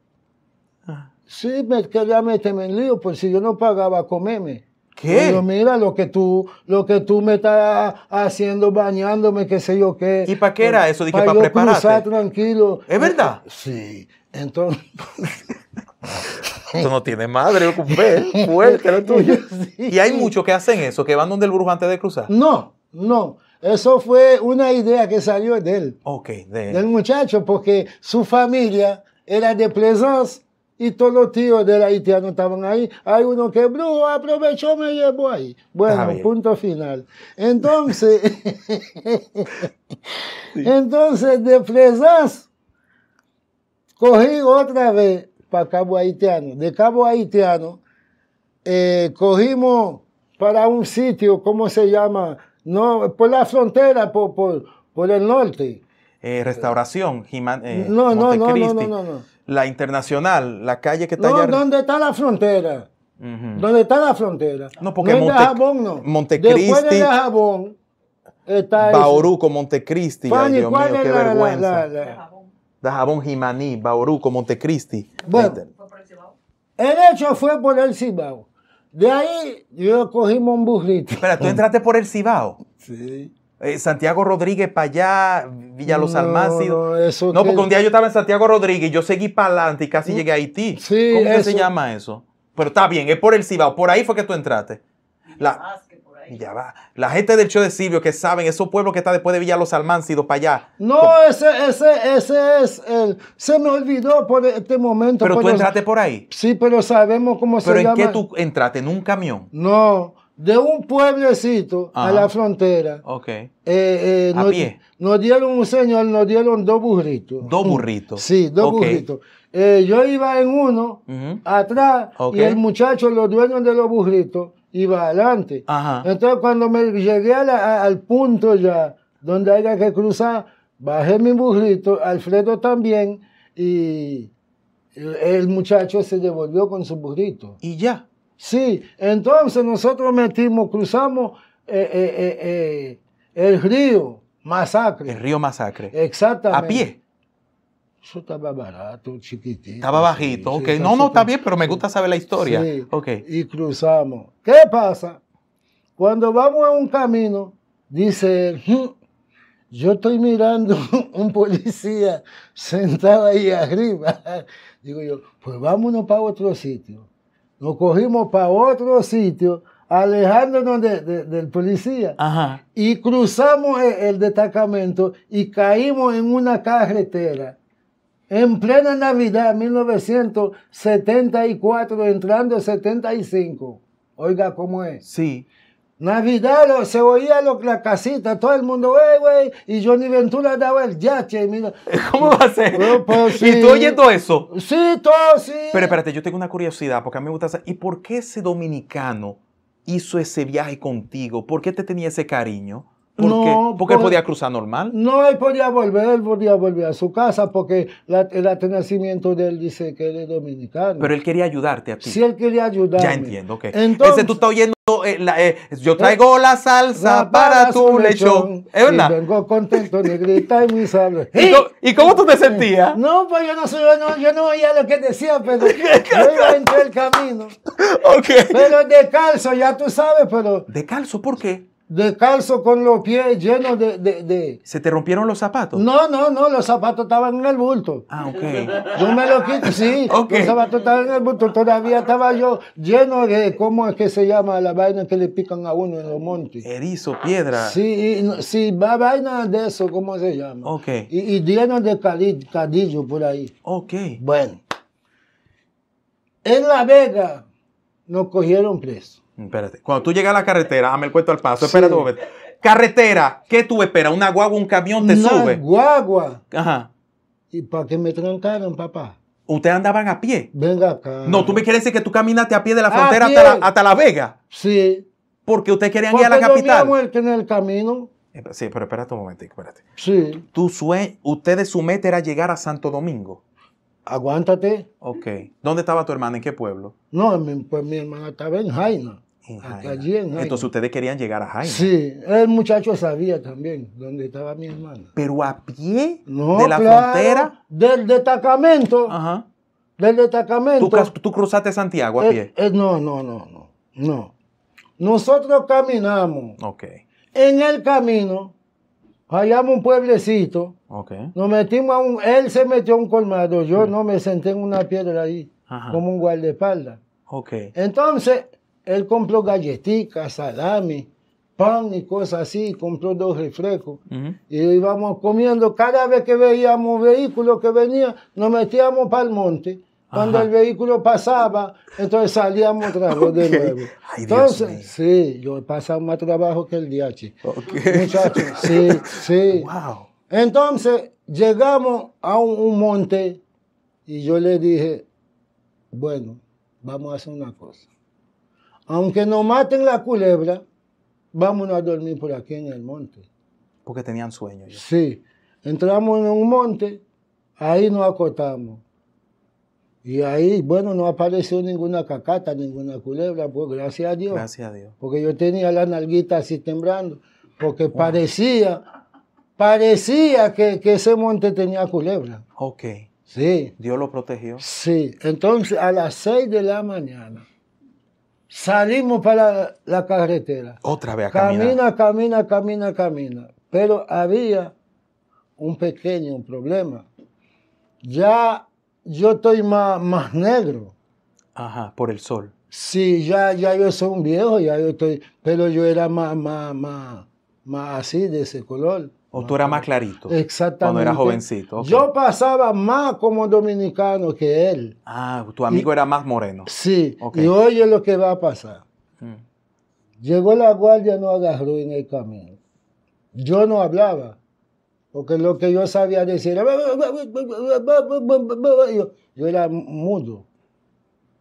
Speaker 2: Sí, me, que ya me en lío, pues si yo no pagaba, comeme. ¿Qué? Pero mira lo que tú, lo que tú me estás haciendo, bañándome, qué sé yo qué. ¿Y para qué era pues, eso? Dije, para pa Cruzar, tranquilo. ¿Es verdad? Sí. Entonces. Eso no tiene madre, ocupé, fuerte lo tuyo.
Speaker 1: Sí. Y hay muchos que hacen eso, que van donde el brujo antes de cruzar.
Speaker 2: No, no. Eso fue una idea que salió de él. Ok, de él. Del muchacho, porque su familia era de Plaisance y todos los tíos del haitiano estaban ahí. Hay uno que brujo aprovechó, me llevó ahí. Bueno, punto final. Entonces, entonces de Fresas cogí otra vez para Cabo Haitiano. De Cabo Haitiano eh, cogimos para un sitio, ¿cómo se llama? No, por la frontera, por, por, el norte.
Speaker 1: Eh, restauración, Jimán. Eh, no, no, no, no, no, no la internacional, la calle que está no, allá.
Speaker 2: ¿Dónde está la frontera?
Speaker 1: ¿Dónde
Speaker 2: está la frontera? No, porque no Monte, Jabón, no.
Speaker 1: Montecristi. Después de
Speaker 2: Jabón está Bauruco,
Speaker 1: Montecristi. Ay, Dios mío, qué vergüenza. de Jabón Dajabón, Jimaní, Bauruco, Montecristi.
Speaker 2: Bueno, el hecho fue por el Cibao. De ahí yo cogí un Pero ¿tú entraste por el Cibao? Sí. Eh, Santiago Rodríguez para
Speaker 1: allá, Villa no, Almácido. No, no porque un día yo estaba en Santiago Rodríguez y yo seguí para adelante y casi mm, llegué a Haití. Sí, ¿Cómo se llama eso? Pero está bien, es por el Cibao, por ahí fue que tú entraste. La, ya va. La gente del show de Silvio que saben, esos pueblos que está después de Villa Los sido para allá.
Speaker 2: No, ese, ese, ese es el. Se me olvidó por este momento. Pero, tú entraste por ahí. Sí, pero sabemos cómo se llama. ¿Pero en qué tú
Speaker 1: entraste? ¿En un camión?
Speaker 2: No de un pueblecito a la frontera. Eh, eh, nos, dieron un señor, nos dieron dos burritos. Dos burritos. Sí, dos burritos. Eh, yo iba en uno, atrás, y el muchacho, los dueños de los burritos, iba adelante. Entonces, cuando me llegué al punto ya donde había que cruzar, bajé mi burrito, Alfredo también, y el, el muchacho se devolvió con su burrito. Y ya. Sí, entonces nosotros metimos, cruzamos eh, eh, eh, el río Masacre. El río Masacre. Exactamente. ¿A pie? Eso estaba barato, chiquitito. Estaba bajito, no, no, está bien, pero me gusta saber la historia. Sí, ok. y cruzamos. ¿Qué pasa? Cuando vamos a un camino, dice hm, yo estoy mirando un policía sentado ahí arriba. Digo yo, pues vámonos para otro sitio. Nos cogimos para otro sitio, alejándonos del policía. Y cruzamos e, el, destacamento y caímos en una carretera. En plena Navidad 1974, entrando 75. Oiga cómo es. Sí. Navidad se oía la casita, todo el mundo, wey, wey, y Johnny Ventura daba el yache, mira. ¿Cómo va a ser? Pues, ¿Y tú oyendo
Speaker 1: eso? Sí,
Speaker 2: todo, sí. Pero
Speaker 1: espérate, yo tengo una curiosidad, porque a mí me gusta saber, ¿y por qué ese dominicano hizo ese viaje contigo? ¿Por qué te tenía ese cariño?
Speaker 2: ¿Por no, qué? Porque, él podía
Speaker 1: cruzar normal.
Speaker 2: No, él podía volver, él podía volver a su casa porque el atenacimiento de él dice que es dominicano. Pero
Speaker 1: él quería ayudarte a ti. Sí,
Speaker 2: él quería ayudarte. Ya entiendo,
Speaker 1: ok. Entonces, tú estás oyendo, eh, eh, yo eh, traigo la
Speaker 2: salsa para tu lechón. ¿Es verdad? Y vengo contento, negrita y mi sable. ¿Y, cómo tú te sentías? No, pues yo no, no, yo no oía lo que decía, pero yo iba el camino. Ok. Pero calzo, ya tú sabes, pero... De calzo, ¿Por qué? De calzo con los pies llenos de, ¿Se te rompieron los zapatos? No, no, no, los zapatos estaban en el bulto. Ah, ok. Yo me los quité, sí, los zapatos estaban en el bulto. Todavía estaba yo lleno de, ¿cómo es que se llama la vaina que le pican a uno en los montes? Erizo, piedra. Sí, sí, va vaina de eso, ¿cómo se llama? Ok. Y, lleno de cadillo, por ahí. Ok. Bueno. En La Vega nos cogieron presos.
Speaker 1: Espérate. Cuando tú llegas a la carretera, me el cuento al paso. Espérate un momento. Carretera, ¿qué tú esperas? ¿Una guagua, un camión
Speaker 2: te Una guagua. Ajá. ¿Y para qué me trancaron, papá? Ustedes andaban a pie. Venga acá. No, tú
Speaker 1: me quieres decir que tú caminaste a pie de
Speaker 2: la frontera hasta la, Vega. Sí.
Speaker 1: Porque ustedes querían ir a la capital.
Speaker 2: en el camino.
Speaker 1: Eh, sí, pero espérate un momento, espérate. Sí. ustedes su meta era llegar a Santo Domingo. Aguántate. Ok. ¿Dónde estaba tu hermana? ¿En qué pueblo?
Speaker 2: No, pues mi hermana estaba en Jaina. Entonces
Speaker 1: ustedes querían llegar a Jaina. Sí,
Speaker 2: el muchacho sabía también dónde estaba mi hermana. Pero a pie de la frontera. Del destacamento. Ajá. Del destacamento.
Speaker 1: ¿Tú, cruzaste Santiago a eh, pie?
Speaker 2: Eh, no, no, no, no. No. Nosotros caminamos. Ok. En el camino, hallamos un pueblecito. Okay. Nos metimos a un. Él se metió a un colmado. Yo mm. no me senté en una piedra ahí, como un guardaespaldas. Okay. Entonces, él compró galletitas, salami, pan y cosas así, compró dos refrescos. Y íbamos comiendo. Cada vez que veíamos un vehículo que venía, nos metíamos para el monte. Cuando el vehículo pasaba, entonces salíamos otra vez de nuevo.
Speaker 1: entonces,
Speaker 2: sí, yo he pasado más trabajo que el DH. Okay. Muchachos, sí, sí. Wow. Entonces, llegamos a un monte y yo le dije, bueno, vamos a hacer una cosa aunque no maten la culebra, vámonos a dormir por aquí en el monte. Porque tenían sueño. Ya. Sí, entramos en un monte, ahí nos acotamos. Y ahí, bueno, no apareció ninguna cacata, ninguna culebra, pues gracias a Dios. Gracias a Dios. Porque yo tenía la nalguita así temblando, porque parecía, parecía que, ese monte tenía culebra. Ok. Sí. Dios lo protegió. Sí, entonces a las seis de la mañana Salimos para la carretera.
Speaker 1: Otra vez a Camina,
Speaker 2: camina, camina, camina. Pero había un pequeño problema. Ya yo estoy más, más negro.
Speaker 1: Ajá, por el sol.
Speaker 2: Sí, ya, ya yo soy un viejo, ya yo estoy, pero yo era más, más, más así, de ese color.
Speaker 1: O tú eras más clarito.
Speaker 2: Exactamente. Cuando eras jovencito. Yo pasaba más como dominicano que él. Ah, tu amigo era más moreno. Sí. Y oye lo que va a pasar. Llegó la guardia, no agarró en el camino. Yo no hablaba. Porque lo que yo sabía decir yo, yo era mudo.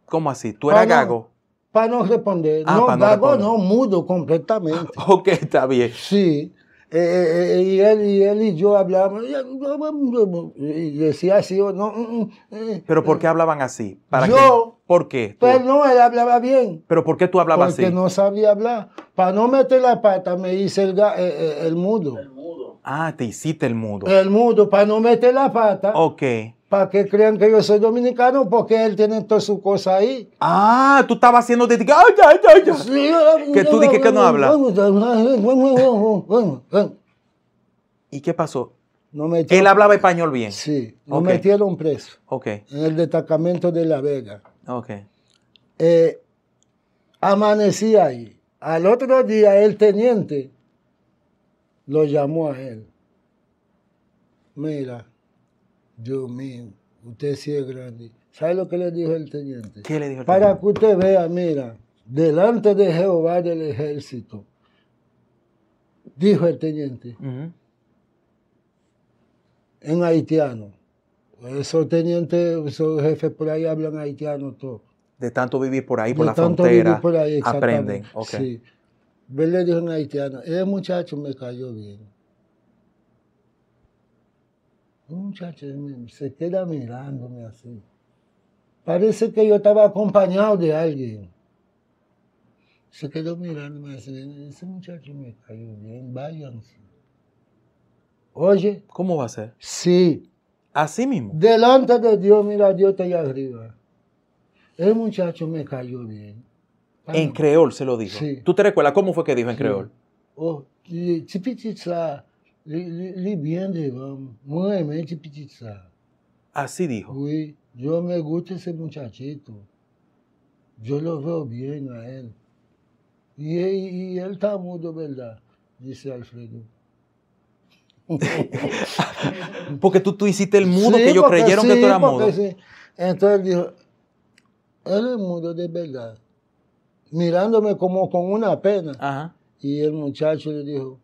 Speaker 1: ¿Cómo así? ¿Tú eras gago?
Speaker 2: Para no responder. no, gago no, no, mudo completamente. Ok, está bien. Sí. Eh, eh, eh, y, él, y él y yo hablábamos, y decía así o oh, no. Mm, mm, ¿Pero por qué hablaban así? ¿Para yo,
Speaker 1: ¿Por qué? Pues
Speaker 2: no, él hablaba bien.
Speaker 1: ¿Pero por qué tú hablabas así? Porque
Speaker 2: no sabía hablar. Para no meter la pata me hice el, el, el mudo. El mudo.
Speaker 1: Ah, te hiciste el mudo.
Speaker 2: El mudo, para no meter la pata. Ok que crean que yo soy dominicano, porque él tiene todas sus cosas ahí. Ah, tú estabas haciendo de... que tú dijiste que no habla.
Speaker 1: ¿Y qué pasó? él hablaba español bien. Sí, lo metieron preso. Ok. En
Speaker 2: el destacamento de La Vega. Ok. amanecí ahí. Al otro día, el teniente lo llamó a él. Mira, Dios mío, usted sí es grande. ¿Sabe lo que le dijo el teniente?
Speaker 1: ¿Qué le dijo el Para
Speaker 2: que usted vea, mira, delante de Jehová del ejército, dijo el teniente, en haitiano. Esos tenientes, esos jefes por ahí hablan haitiano todo.
Speaker 1: De tanto vivir por ahí, por la frontera, aprenden. Sí.
Speaker 2: dijo en haitiano, ese muchacho me cayó bien un muchacho se queda mirándome así. Parece que yo estaba acompañado de alguien. Se quedó mirándome así. Ese muchacho me cayó bien, váyanse. Oye. ¿Cómo va a ser? Sí. Así mismo. Delante de Dios, mira, Dios está allá arriba. El muchacho me cayó bien. en
Speaker 1: creol se lo dijo. Sí. ¿Tú te recuerdas cómo fue que dijo en creol?
Speaker 2: Oh, Sí li bien um, me mãe, Así dijo. Uy, yo me gusta ese muchachito. Yo lo veo bien a él. Y, él está mudo, ¿verdad? Dice Alfredo.
Speaker 1: porque tú, tú hiciste el mudo que yo creyeron que tú eras mudo.
Speaker 2: Entonces dijo, él es mudo de verdad. Mirándome como con una pena. Ajá. Y el muchacho le dijo,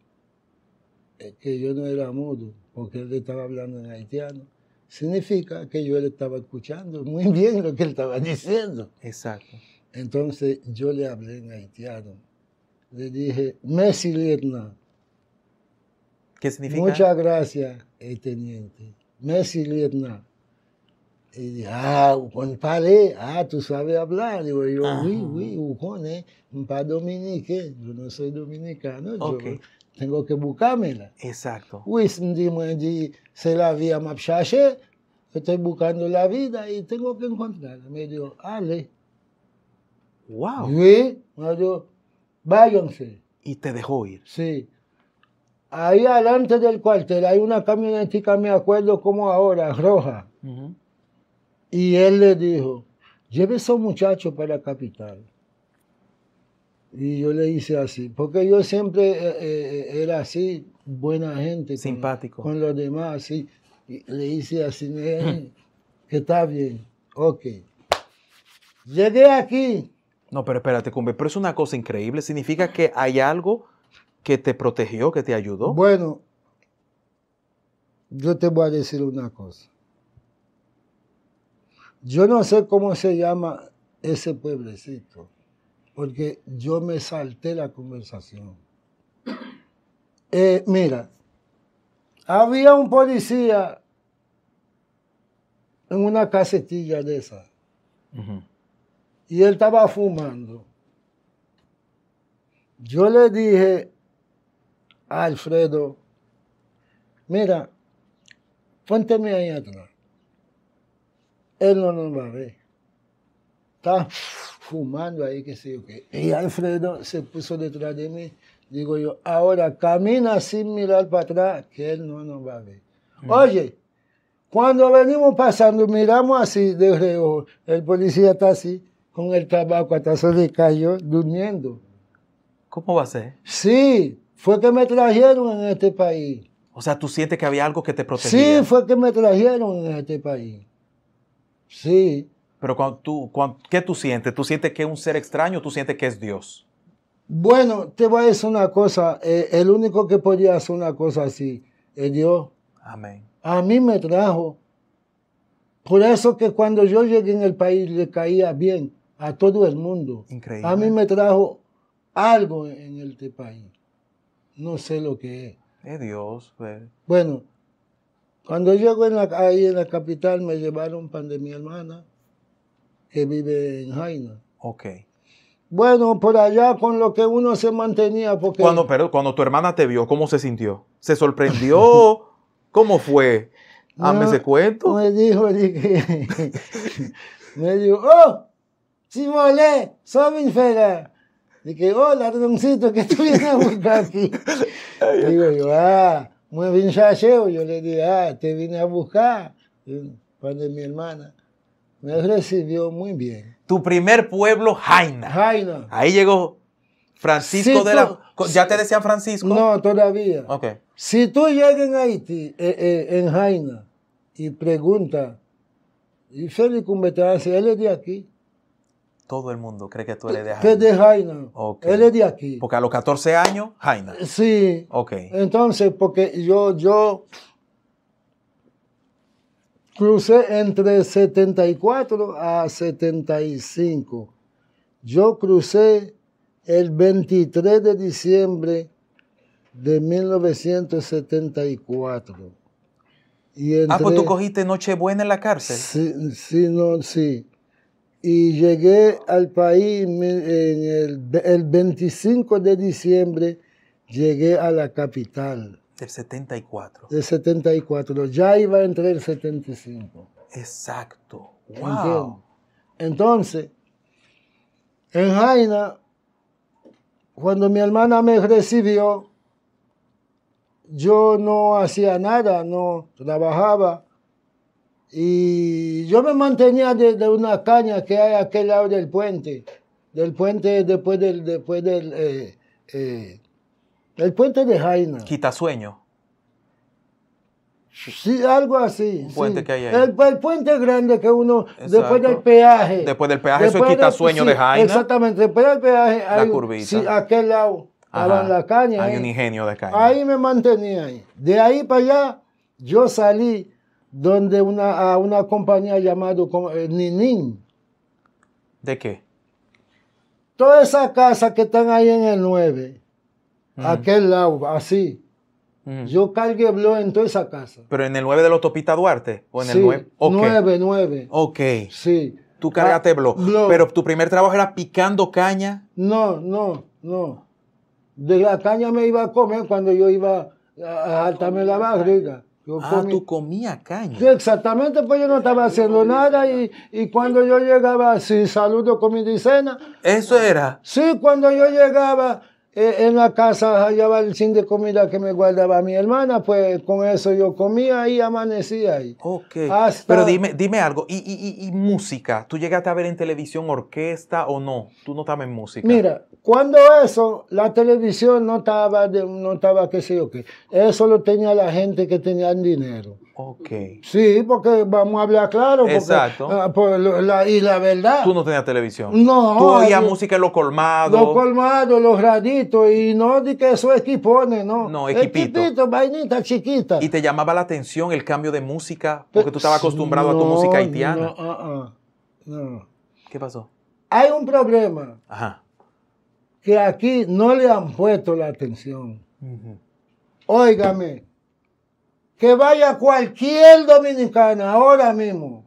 Speaker 2: que yo no era mudo, porque él estaba hablando en haitiano. Significa que yo le estaba escuchando muy bien lo que él estaba diciendo. Exacto. Entonces yo le hablé en haitiano. Le dije, Messi lietna. ¿Qué significa? Muchas gracias, eh, teniente. Messi lietna. Y dije, ah, ¿con palé? ah, tú sabes hablar. Digo yo, oui, oui, on eh, dominique, yo no soy dominicano tengo que buscármela. Exacto. se la ma Mapchache, estoy buscando la vida y tengo que encontrarla. Me dijo, ale. Wow. Sí, me dijo, váyanse. Y te dejó ir. Sí. Ahí adelante del cuartel hay una camionetica, me acuerdo como ahora, roja. Y él le dijo, lleve a esos muchachos para la capital. Y yo le hice así, porque yo siempre eh, eh, era así, buena gente. Simpático. Con, los demás, así. le hice así, que está bien, ok.
Speaker 1: Llegué aquí. No, pero espérate, Cumbe, pero es una cosa increíble. Significa que hay algo que te protegió, que te ayudó. Bueno,
Speaker 2: yo te voy a decir una cosa. Yo no sé cómo se llama ese pueblecito porque yo me salté la conversación. Eh, mira, había un policía en una casetilla de esa. Y él estaba fumando. Yo le dije a Alfredo, mira, cuénteme ahí atrás. Él no nos va a ver. Está fumando ahí, qué sé yo qué. Y Alfredo se puso detrás de mí. Digo yo, ahora camina sin mirar para atrás, que él no nos va a ver. Mm. Oye, cuando venimos pasando, miramos así de reojo. El policía está así, con el tabaco hasta se le cayó, durmiendo. ¿Cómo va a ser? Sí, fue que me trajeron en este país. O sea, tú sientes
Speaker 1: que había algo que te protegía. Sí,
Speaker 2: fue que me trajeron en este país. Sí.
Speaker 1: Pero cuando tú, ¿qué tú sientes? ¿Tú sientes que es un ser extraño o tú sientes que es Dios?
Speaker 2: Bueno, te voy a decir una cosa. Eh, el único que podía hacer una cosa así es Dios. Amén. A mí me trajo. Por eso que cuando yo llegué en el país le caía bien a todo el mundo.
Speaker 1: Increíble. A mí
Speaker 2: me trajo algo en este país. No sé lo que es.
Speaker 1: Es Dios. Pues.
Speaker 2: Bueno, cuando llego en ahí en la capital me llevaron pan de mi hermana que vive en Jaina. Ok. Bueno, por allá con lo que uno se mantenía. Porque... Cuando,
Speaker 1: pero cuando tu hermana te vio, ¿cómo se sintió? ¿Se sorprendió?
Speaker 2: ¿Cómo fue? Hazme ese cuento. Me dijo, dije, me dijo, oh, Simole, soy infeliz. Dije, oh, ladroncito, ¿qué tú vienes a buscar aquí? Digo yo, ah, muy bien, chacheo. Yo le dije, ah, te vine a buscar. Para mi hermana. Me recibió muy bien.
Speaker 1: Tu primer pueblo, Jaina. Jaina. Ahí llegó Francisco de la...
Speaker 2: ¿Ya te decía Francisco? No, todavía. Ok. Si tú llegas en Haití, eh, eh, en Jaina, y preguntas, y Félix hace, él es de aquí.
Speaker 1: Todo el mundo cree que tú eres de Jaina. Que de Jaina. Okay. Él es de aquí. Porque a los 14 años, Jaina.
Speaker 2: Sí. Ok. Entonces, porque yo, yo, crucé entre 74 a 75. Yo crucé el 23 de diciembre de 1974. Y ah, pues tú cogiste Nochebuena en la cárcel. Sí, sí, Y llegué al país el, el 25 de diciembre, llegué a la capital. Del 74. Del 74. Ya iba entre entrar el 75. Exacto.
Speaker 1: Wow.
Speaker 2: Entonces, en Jaina, cuando mi hermana me recibió, yo no hacía nada, no trabajaba. Y yo me mantenía de, una caña que hay a aquel lado del puente, del puente después del, después del, eh, eh, el puente de Jaina.
Speaker 1: Quitasueño.
Speaker 2: Sí, algo así. puente que hay ahí. El, puente grande que uno, después del peaje. Después del peaje, eso es quitasueño de, Jaina. Exactamente, después del peaje. La curvita. aquel lado, a la caña. Hay un ingenio de caña. Ahí me mantenía ahí. De ahí para allá, yo salí donde una, a una compañía llamada eh, Ninin. ¿De qué? Todas esas casas que están ahí en el 9 aquel lado, así. Yo cargué blog en toda esa casa.
Speaker 1: ¿Pero en el 9 de la Topita Duarte? ¿O en el 9? 9, Ok. Sí. Tú cargaste ah, blog. ¿Pero tu primer trabajo era picando caña?
Speaker 2: No, no, no. De la caña me iba a comer cuando yo iba a saltarme ah, la barriga. Yo ah, tú comías caña. exactamente, pues yo no estaba haciendo nada y, cuando yo llegaba, sí, saludo, con mi cena.
Speaker 1: ¿Eso era?
Speaker 2: Sí, cuando yo llegaba, eh, en la casa hallaba el sin de comida que me guardaba mi hermana, pues con eso yo comía y amanecía ahí. Ok. Pero
Speaker 1: dime, dime algo, ¿Y, y música? ¿Tú llegaste a ver en televisión orquesta o no? ¿Tú no estabas música? Mira,
Speaker 2: cuando eso, la televisión no estaba, no estaba qué sé yo qué. Eso lo tenía la gente que tenía dinero. Ok. Sí, porque vamos a hablar claro. Exacto. Ah, la, y la verdad. Tú
Speaker 1: no tenías televisión. No. Tú oías música en los colmados. Los
Speaker 2: colmados, los raditos. Y no di que eso equipone, no. No, equipito. Equipito, vainita chiquita.
Speaker 1: Y te llamaba la atención el cambio de música porque tú estabas acostumbrado a tu música haitiana. No, no,
Speaker 2: ah, ah, no. ¿Qué pasó? Hay un problema. Ajá que aquí no le han puesto la atención. Óigame, que vaya cualquier dominicana ahora mismo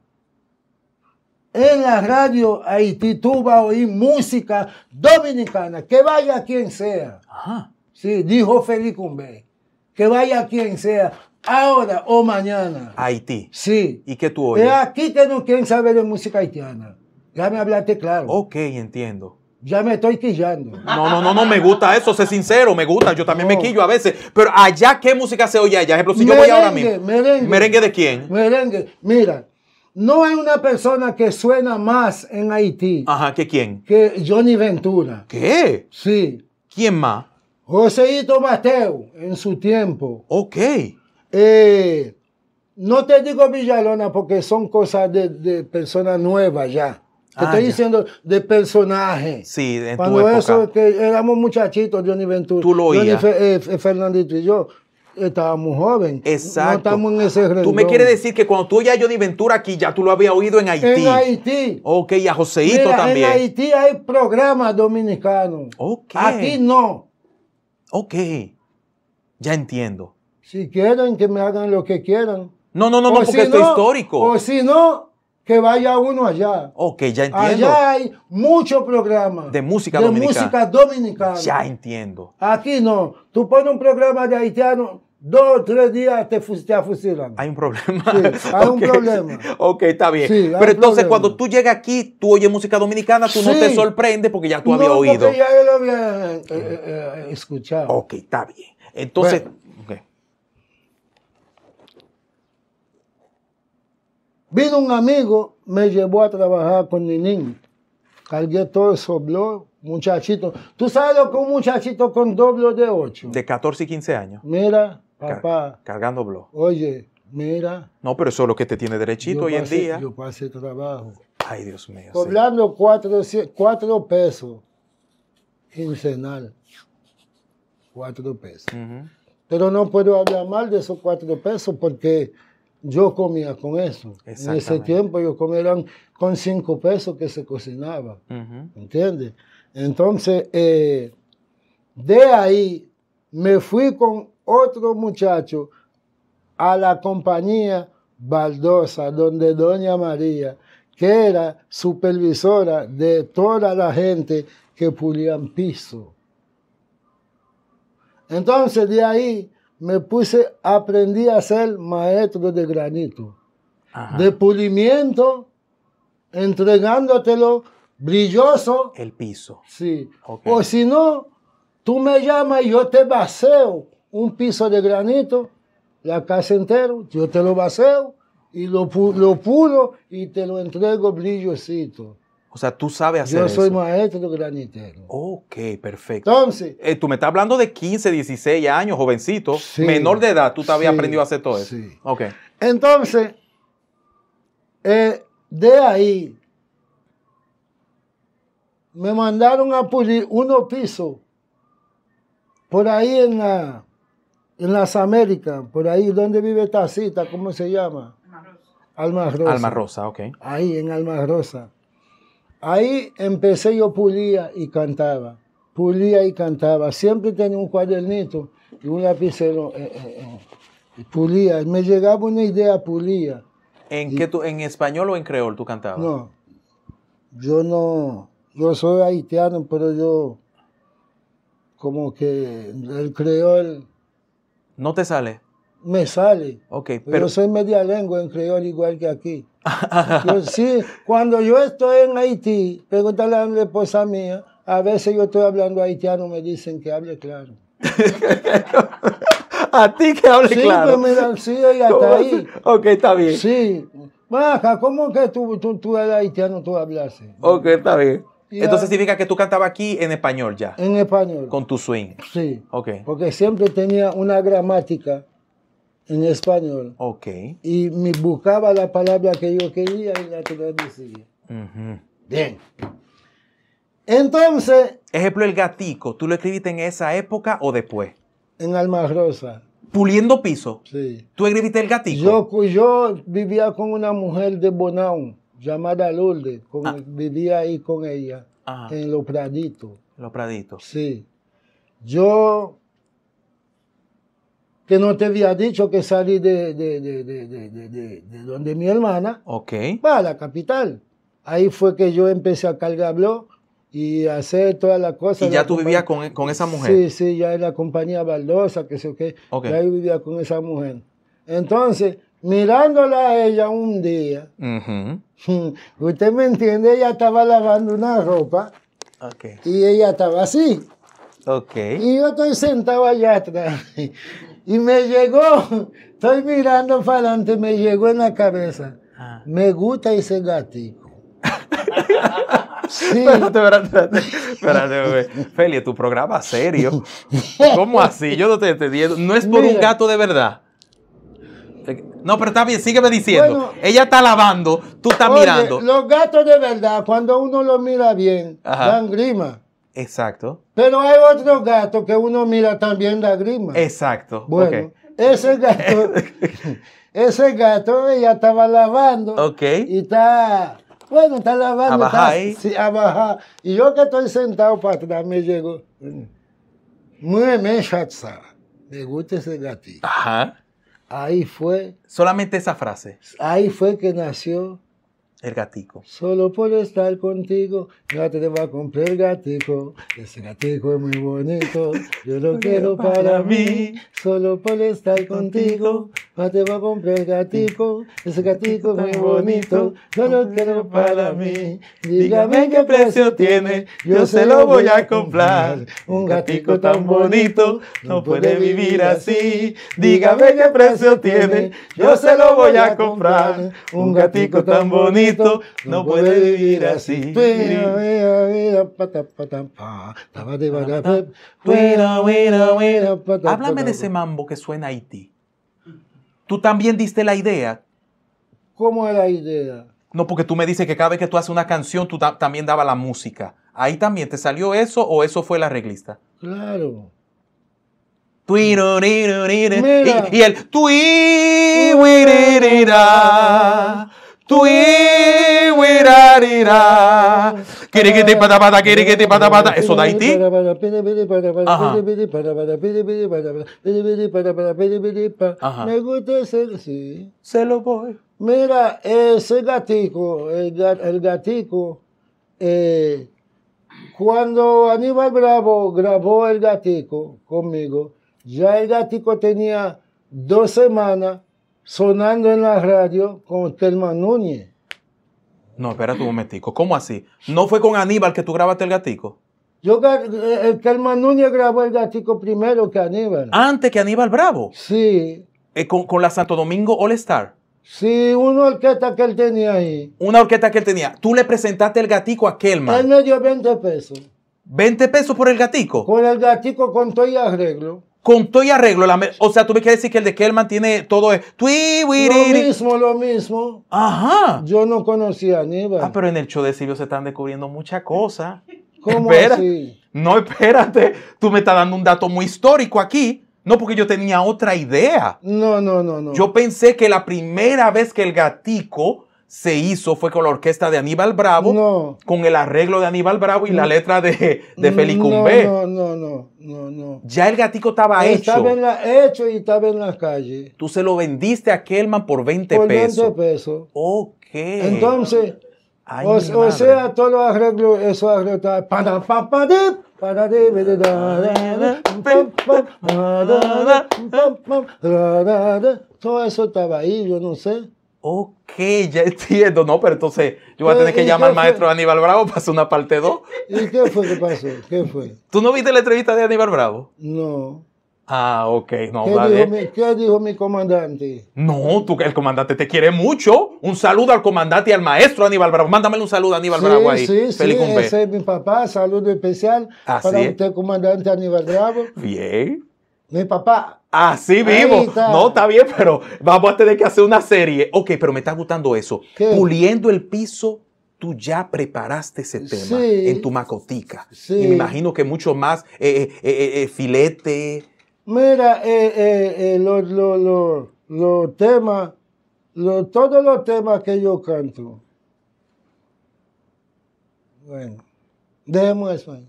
Speaker 2: en la radio Haití, tú vas a oír música dominicana, que vaya quien sea. Sí, dijo Felipe que vaya quien sea, ahora o mañana.
Speaker 1: Haití. Sí. ¿Y qué tú oyes? Es
Speaker 2: aquí que no quieren saber de música haitiana. Déjame hablarte claro. Ok, entiendo. Ya me estoy quillando. No, no, no, no me
Speaker 1: gusta eso, sé sincero, me gusta. Yo también me quillo a veces. Pero allá, ¿qué música se oye allá? Ejemplo, si yo voy ahora mismo.
Speaker 2: Merengue. ¿Merengue de quién? Merengue. Mira, no hay una persona que suena más en Haití. Ajá, ¿que quién? Que Johnny Ventura. ¿Qué? Sí. ¿Quién más? Joséito Mateo, en su tiempo. Ok. Eh, no te digo Villalona porque son cosas de, de personas nuevas ya. Te estoy ah, diciendo de personaje.
Speaker 1: Sí, en Cuando tu época. eso,
Speaker 2: que éramos muchachitos, Johnny Ventura. Tú lo oías. Eh, Fernandito y yo estábamos jóvenes. Exacto. No estamos en ese Tú me quieres
Speaker 1: decir que cuando tú oías a Johnny Ventura aquí, ya tú lo habías oído en Haití. En
Speaker 2: Haití.
Speaker 1: Ok, y a Joseito también. En
Speaker 2: Haití hay programas dominicanos. Ok. Aquí no. Ok. Ya entiendo. Si quieren que me hagan lo que quieran. No, no, no, no porque esto es histórico. O si no, que vaya uno allá. Ok,
Speaker 1: ya entiendo. Allá
Speaker 2: hay muchos programa De
Speaker 1: música dominicana. De música
Speaker 2: dominicana. Ya
Speaker 1: entiendo.
Speaker 2: Aquí no. Tú pones un programa de haitiano, dos, tres días te, te fusilan. Hay un problema. Sí, hay un problema.
Speaker 1: Ok, está bien. Pero entonces cuando tú llegas aquí, tú oyes música dominicana, tú no te sorprendes porque ya tú habías oído. Porque ya
Speaker 2: yo lo había eh, eh, eh, escuchado. Ok, está bien. Entonces... Vino un amigo, me llevó a trabajar con Ninín. Cargué todo eso, blog, muchachito. ¿Tú sabes lo que un muchachito con doble de 8?
Speaker 1: De 14 y 15 años. Mira, papá. cargando blog.
Speaker 2: Oye, mira.
Speaker 1: No, pero eso es lo que te tiene derechito hoy en día.
Speaker 2: Yo pasé trabajo. Ay, Dios mío. Cobrando cuatro, pesos quincenal. Cuatro pesos. Pero no puedo hablar mal de esos cuatro pesos porque yo comía con eso. En ese tiempo yo comía con cinco pesos que se cocinaba. ¿Entiendes? Entonces, eh, de ahí me fui con otro muchacho a la compañía Baldosa, donde Doña María, que era supervisora de toda la gente que pulían piso. Entonces, de ahí me puse, aprendí a ser maestro de granito, de pulimiento, entregándotelo brilloso. El piso. Sí. O si no, tú me llamas y yo te baseo un piso de granito, la casa entera, yo te lo baseo y lo, lo puro y te lo entrego brillosito.
Speaker 1: O sea, tú sabes hacer eso. Yo soy
Speaker 2: maestro granitero. Ok, perfecto. Entonces.
Speaker 1: Eh, tú me estás hablando de 15, 16 años, jovencito. menor de edad, tú te habías aprendido a hacer todo eso. Sí. Ok.
Speaker 2: Entonces, eh, de ahí, me mandaron a pulir unos pisos por ahí en, en las Américas, por ahí donde vive Tacita, ¿cómo se llama? Alma Rosa. Alma Rosa, ok. Ahí en Alma Rosa. Ahí empecé yo pulía y cantaba, pulía y cantaba. Siempre tenía un cuadernito y un lapicero. Eh, eh, eh, pulía, me llegaba una idea, pulía.
Speaker 1: ¿En, ¿En español o en creol tú cantabas?
Speaker 2: No, yo no, yo soy haitiano, pero yo como que el creol... ¿No te sale? Me sale. Ok, pero... soy media lengua en creol igual que aquí. sí, cuando yo estoy en Haití, pregúntale a mi esposa mía, a veces yo estoy hablando haitiano, me dicen que hable claro. a ti que hable sí, claro. Pues mira, sí, y está ahí. Ok, está bien. Sí. Baja, ¿cómo que tú, eres haitiano, tú hablas?
Speaker 1: Ok, está bien. Entonces significa que tú cantabas aquí en español ya.
Speaker 2: En español. Con
Speaker 1: tu swing. Sí. Ok.
Speaker 2: Porque siempre tenía una gramática en español. Ok. Y me buscaba la palabra que yo quería y la traducía. Bien. Entonces.
Speaker 1: Ejemplo, el gatico, ¿tú lo escribiste en esa época o después?
Speaker 2: En Alma Rosa.
Speaker 1: Puliendo piso. Sí. ¿Tú escribiste
Speaker 2: el gatico? Yo, yo vivía con una mujer de Bonao llamada Lourdes. Ah. Vivía ahí con ella. En Los Praditos.
Speaker 1: Los Praditos. Sí.
Speaker 2: Yo que no te había dicho que salí de, donde mi hermana, Ok. va a la capital. Ahí fue que yo empecé a cargarlo y hacer todas las cosas. ¿Y ya tú vivías
Speaker 1: e, con, esa mujer? Sí,
Speaker 2: sí, ya en la compañía Baldosa, que sé qué. Ya yo vivía con esa mujer. Entonces, mirándola a ella un día, usted me entiende, ella estaba lavando una ropa y ella estaba así. Y yo estoy sentado allá atrás. Y me llegó, estoy mirando para adelante, me llegó en la cabeza. Ah. Me gusta ese gatito.
Speaker 1: Sí. Espérate, espérate, Feli, tu programa serio. ¿Cómo así? Yo no te entendiendo. No es por un gato de verdad. No, pero está bien, sígueme diciendo. Ella está lavando, tú estás mirando.
Speaker 2: Los gatos de verdad, cuando uno los mira bien, dan grima.
Speaker 1: Exacto.
Speaker 2: Pero hay otro gato que uno mira también la Exacto. Bueno, ese gato, ese gato ya estaba lavando. Ok. Y está, bueno, está lavando. Abajá sí, Y yo que estoy sentado para atrás me llegó. Mm, Muy Me gusta ese gatito. Ajá. Ahí fue.
Speaker 1: Solamente esa frase.
Speaker 2: Ahí fue que nació el gatico. Solo por estar contigo, ya te voy a comprar el gatico. Ese gatico es muy bonito, yo lo quiero para mí. Solo por estar contigo, ya te voy a comprar el gatico. Ese gatico es muy bonito, yo lo quiero para mí. Dígame qué precio tiene, yo se lo voy a comprar. Un gatico tan bonito, no puede vivir así. Dígame qué precio tiene, yo se lo voy a comprar. Un gatico tan bonito no puede vivir así.
Speaker 1: Háblame de ese mambo que suena Haití. Tú también diste la idea.
Speaker 2: ¿Cómo era la idea?
Speaker 1: No, porque tú me dices que cada vez que tú haces una canción, tú también dabas la música. ¿Ahí también te salió eso o eso fue la reglista?
Speaker 2: Claro. y, el
Speaker 1: tu ui, ra, Quiere que te pata pata, quiere que te pata pata. ¿Eso de Haití?
Speaker 2: Me gusta ese. Sí. Se lo voy. Mira, ese gatico, el, gat, el gatico, eh, cuando Aníbal Bravo grabó el gatico conmigo, ya el gatico tenía dos semanas sonando en la radio con Kelman Núñez.
Speaker 1: No, espérate un momentico. ¿Cómo así? ¿No fue con Aníbal que tú grabaste el gatico?
Speaker 2: Yo, que eh, eh, Núñez grabó el gatico primero que Aníbal.
Speaker 1: ¿Antes que Aníbal Bravo? Sí. Eh, con, la Santo Domingo All Star? Sí, una orquesta que él tenía ahí. Una orquesta que él tenía. Tú le presentaste el gatico a Kelman. Él me dio 20 pesos. ¿20 pesos por el gatico? Con el gatico con todo y arreglo con y arreglo. o sea, tú me quieres decir que el de Kelman tiene todo. E,
Speaker 2: lo mismo, lo mismo. Ajá. Yo no conocía a Aníbal. Ah,
Speaker 1: pero en el show de Silvio se están descubriendo muchas cosas. ¿Cómo No, espérate. Tú me estás dando un dato muy histórico aquí. No, porque yo tenía otra idea.
Speaker 2: No, no, no, no.
Speaker 1: Yo pensé que la primera vez que el gatico se hizo fue con la orquesta de Aníbal Bravo, no. con el arreglo de Aníbal Bravo y la letra de, de Felicumbe. No, no, no, no, Ya el gatico estaba hecho. Estaba hecho y estaba en la calle. Tú se lo vendiste a Kelman por 20 pesos. Por
Speaker 2: 20 pesos. Ok. Entonces, o, sea, todo eso arreglo todo eso estaba ahí, yo no sé ok,
Speaker 1: ya entiendo, ¿no? Pero entonces yo voy a tener que llamar al maestro Aníbal Bravo para hacer una parte 2. ¿Y qué fue que pasó? ¿Qué fue? ¿Tú no viste la entrevista de Aníbal Bravo?
Speaker 2: No.
Speaker 1: Ah, ok, no, ¿Qué Dijo mi,
Speaker 2: ¿Qué dijo mi comandante?
Speaker 1: No, tú el comandante te quiere mucho. Un saludo al comandante y al maestro Aníbal Bravo. Mándame un saludo a Aníbal Bravo ahí. Sí, Feliz sí, ese
Speaker 2: es mi papá. Saludo especial para usted, comandante Aníbal Bravo.
Speaker 1: Bien.
Speaker 2: Mi papá.
Speaker 1: Así vivo. No, está bien, pero vamos a tener que hacer una serie. Ok, pero me está gustando eso. Puliendo el piso, tú ya preparaste ese tema en tu macotica. Y me imagino que mucho más eh, eh,
Speaker 2: eh, filete. Mira, los temas, todos los temas que yo canto. Bueno, dejemos eso ahí.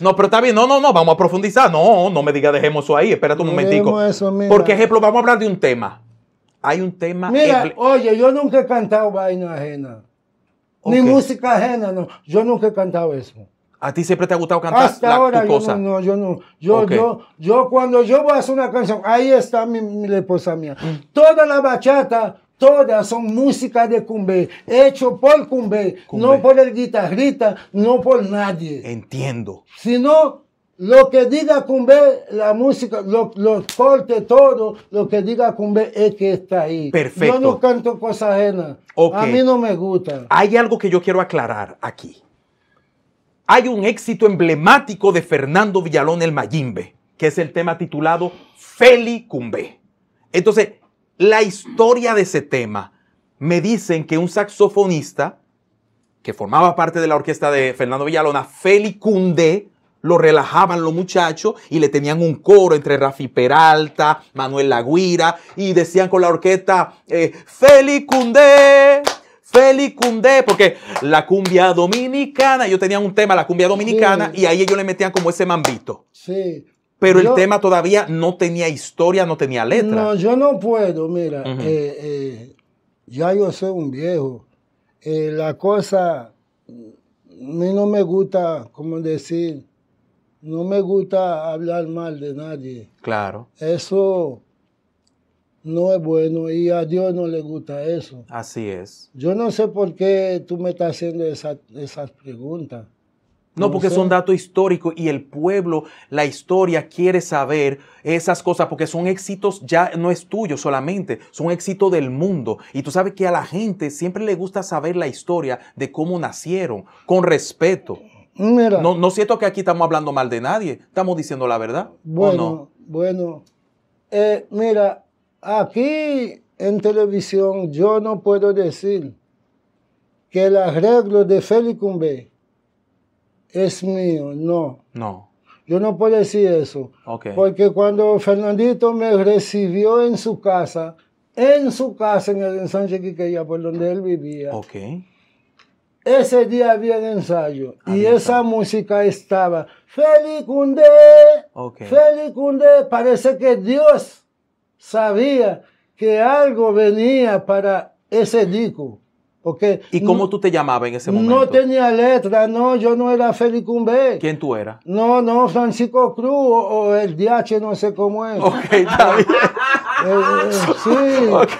Speaker 1: No, pero está bien, no, no, no, vamos a profundizar. No, no me diga dejemos eso ahí, espérate un momentico. Porque, ejemplo, vamos a hablar de un tema. Hay un tema. Mira,
Speaker 2: oye, yo nunca he cantado vaina ajena. Ni música ajena, no. Yo nunca he cantado eso.
Speaker 1: ¿A ti siempre te ha gustado cantar Hasta cosa?
Speaker 2: No, no, yo no. Yo, yo, yo, cuando yo voy a hacer una canción, ahí está mi, esposa mía. Mm. Toda la bachata Todas son música de Cumbé, hecho por Cumbé, no por el guitarrista, no por nadie.
Speaker 1: Entiendo.
Speaker 2: Sino lo que diga Cumbé, la música, los lo corte todo, lo que diga Cumbé es que está ahí. Perfecto. Yo no canto cosas ajenas. A mí no me gusta.
Speaker 1: Hay algo que yo quiero aclarar aquí. Hay un éxito emblemático de Fernando Villalón el Mayimbe, que es el tema titulado Feli Cumbé. Entonces, la historia de ese tema. Me dicen que un saxofonista que formaba parte de la orquesta de Fernando Villalona, Feli Cundé, lo relajaban los muchachos y le tenían un coro entre Rafi Peralta, Manuel Laguira y decían con la orquesta, eh, Feli Cundé, Feli porque la cumbia dominicana, Yo tenía un tema, la cumbia dominicana, y ahí ellos le metían como ese mambito.
Speaker 2: Sí, pero el tema
Speaker 1: todavía no tenía historia, no tenía letra. No,
Speaker 2: yo no puedo, mira, eh, eh, ya yo soy un viejo. Eh, la cosa, a mí no me gusta, como decir, no me gusta hablar mal de nadie. Claro. Eso no es bueno y a Dios no le gusta eso.
Speaker 1: Así es.
Speaker 2: Yo no sé por qué tú me estás haciendo esas preguntas. No, porque son
Speaker 1: datos históricos y el pueblo, la historia quiere saber esas cosas porque son éxitos ya no es tuyo solamente, son éxitos del mundo. Y tú sabes que a la gente siempre le gusta saber la historia de cómo nacieron, con respeto. no, no siento que aquí estamos hablando mal de nadie, estamos diciendo la verdad. Bueno,
Speaker 2: bueno. Eh, mira, aquí en televisión yo no puedo decir que el arreglo de Félix es mío, no. No. Yo no puedo decir eso. Porque cuando Fernandito me recibió en su casa, en su casa en el ensanche Quiqueya, por donde él vivía. Ese día había el ensayo y esa música estaba. Felicunde, Felicunde. Parece que Dios sabía que algo venía para ese disco. ¿Y cómo
Speaker 1: tú te llamabas en ese momento? No
Speaker 2: tenía letra, no, yo no era Félix Cumbé.
Speaker 1: ¿Quién tú eras?
Speaker 2: No, no, Francisco Cruz o, el DH, no sé cómo es. Ok, está
Speaker 1: eh,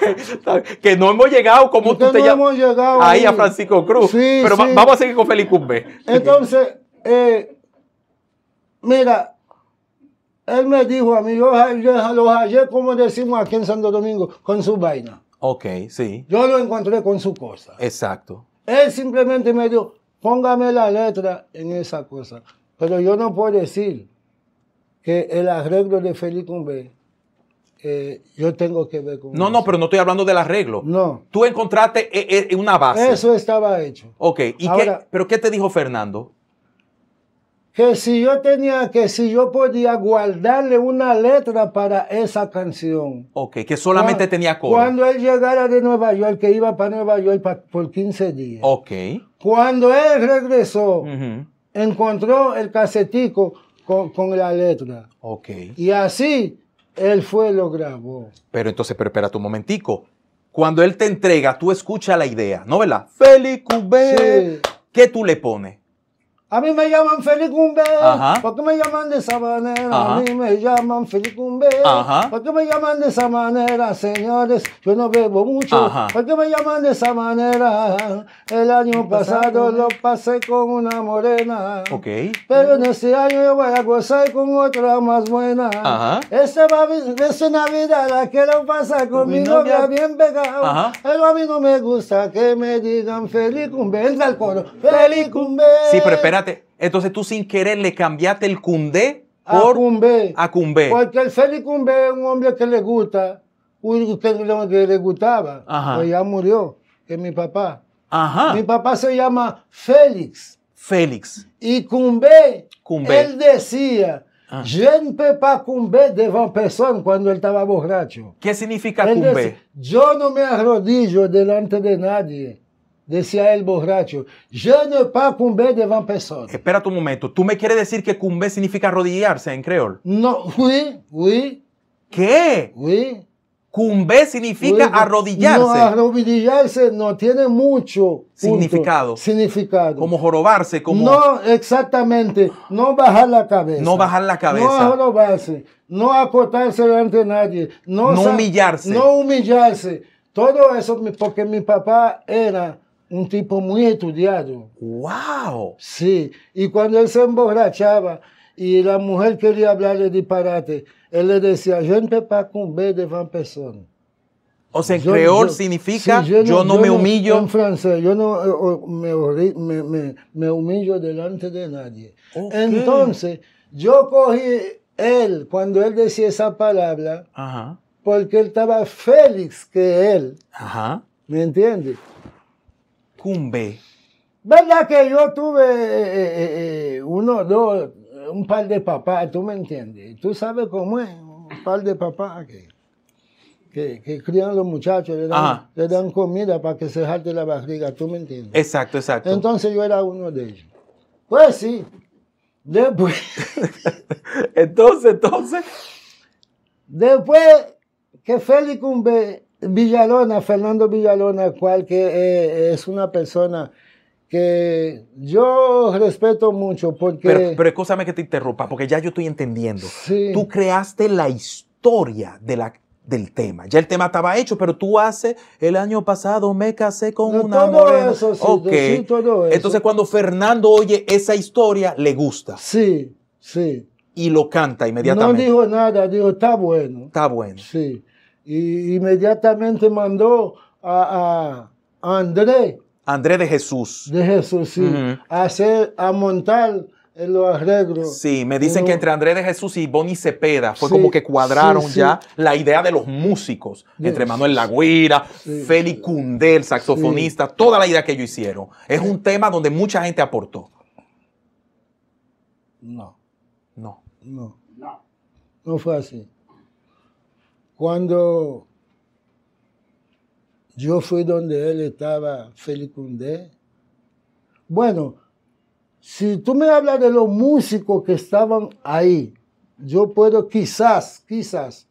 Speaker 1: eh, sí. Que no hemos llegado como tú te no hemos llegado. Ahí a Francisco Cruz. Sí, Pero vamos a seguir con Félix Cumbé.
Speaker 2: Entonces, eh, mira, él me dijo a mí, yo, los hallé, como decimos aquí en Santo Domingo, con su vaina.
Speaker 1: Ok, sí.
Speaker 2: Yo lo encontré con su cosa.
Speaker 1: Exacto.
Speaker 2: Él simplemente me dijo, póngame la letra en esa cosa. Pero yo no puedo decir que el arreglo de Félix B eh, yo tengo que ver con No,
Speaker 1: no, pero no estoy hablando del arreglo. No. Tú encontraste eh, eh, una base. Eso
Speaker 2: estaba hecho.
Speaker 1: Ok, pero ¿qué te dijo Fernando?
Speaker 2: que si yo tenía, que si yo podía guardarle una letra para esa canción. Ok,
Speaker 1: que solamente tenía coro. Cuando
Speaker 2: él llegara de Nueva York, que iba para Nueva York por 15 días. Ok. Cuando él regresó, encontró el casetico con, la letra. Ok. Y así él fue lo grabó.
Speaker 1: Pero entonces, pero espera un momentico. Cuando él te entrega, tú escucha la idea, ¿no verdad? Félix ¿Qué tú le pones?
Speaker 2: A mí me llaman Felicumbe, ¿por qué me llaman de esa manera? A mí me llaman Felicumbe, ¿por qué me llaman de esa manera, señores? Yo no bebo mucho, Ajá. ¿por qué me llaman de esa manera? El año pasado lo pasé con una morena, Ok pero en este año yo voy a gozar con otra más buena. Ajá. Este va ser Navidad la quiero pasar con, con mi novia, bien pegada, pero a mí no me gusta que me digan Felicumbe. Venga al coro, Felicumbe.
Speaker 1: Sí, pero espérate entonces tú sin querer le cambiaste el
Speaker 2: cundé por
Speaker 1: a Cumbé. A Porque
Speaker 2: el Félix Cumbé es un hombre que le gusta, un que le gustaba, pues ya murió, que es mi papá. Ajá. Mi papá se llama Félix. Félix. Y Cumbé, Cumbé. él decía, ah. yo je ne peux pas Cumbé devant personne cuando él estaba borracho. ¿Qué significa él yo no me arrodillo delante de nadie. Decía el borracho, yo no pa cumbé van personas.
Speaker 1: Espera tu momento, ¿tú me quieres decir que cumbé significa arrodillarse en creol? No, oui, oui. ¿Qué? Oui. Cumbé significa arrodillarse. No,
Speaker 2: arrodillarse no tiene mucho significado. significado. Como jorobarse, como. No, exactamente. No bajar la cabeza. No bajar la cabeza. No jorobarse. No acotarse ante nadie. no humillarse. No humillarse. Todo eso porque mi papá era un tipo muy estudiado. ¡Wow! Sí, y cuando él se emborrachaba y la mujer quería hablarle disparate, él le decía, yo no puedo pas de van O sea, en significa yo, no, me humillo. En francés, yo no eh, me, me, humillo delante de nadie. Entonces, yo cogí él, cuando él decía esa palabra, porque él estaba feliz que él. ¿Me entiendes? incumbe? ¿Verdad que yo tuve eh, eh, eh, uno, dos, un par de papás, tú me entiendes? Tú sabes cómo es, un par de papás que, que, que los muchachos, le dan, comida para que se jarte la barriga, tú me entiendes. Exacto, exacto. Entonces yo era uno de ellos. Pues sí, después. entonces, entonces. Después que Félix Cumbe Villalona, Fernando Villalona, cual que eh, es una persona que yo respeto mucho porque... Pero,
Speaker 1: pero escúchame que te interrumpa, porque ya yo estoy entendiendo. Sí. Tú creaste la historia de la, del tema. Ya el tema estaba hecho, pero tú hace el año pasado me casé con un una morena. Eso, todo eso. Entonces cuando Fernando oye esa historia, le gusta. Sí, sí. Y lo canta inmediatamente.
Speaker 2: No dijo nada, dijo, está bueno. Está bueno. Sí. Y inmediatamente mandó a, André.
Speaker 1: André de Jesús.
Speaker 2: De Jesús, sí. a, hacer, a montar los arreglos. Sí, me dicen que
Speaker 1: entre André de Jesús y Bonnie Cepeda fue como que cuadraron ya la idea de los músicos, entre Manuel Laguira, Feli Cundel, saxofonista, toda la idea que ellos hicieron. Es un tema donde mucha gente aportó.
Speaker 2: No. No. No, no fue así. Cuando yo fui donde él estaba, Félix Cundé. Bueno, si tú me hablas de los músicos que estaban ahí, yo puedo quizás, quizás,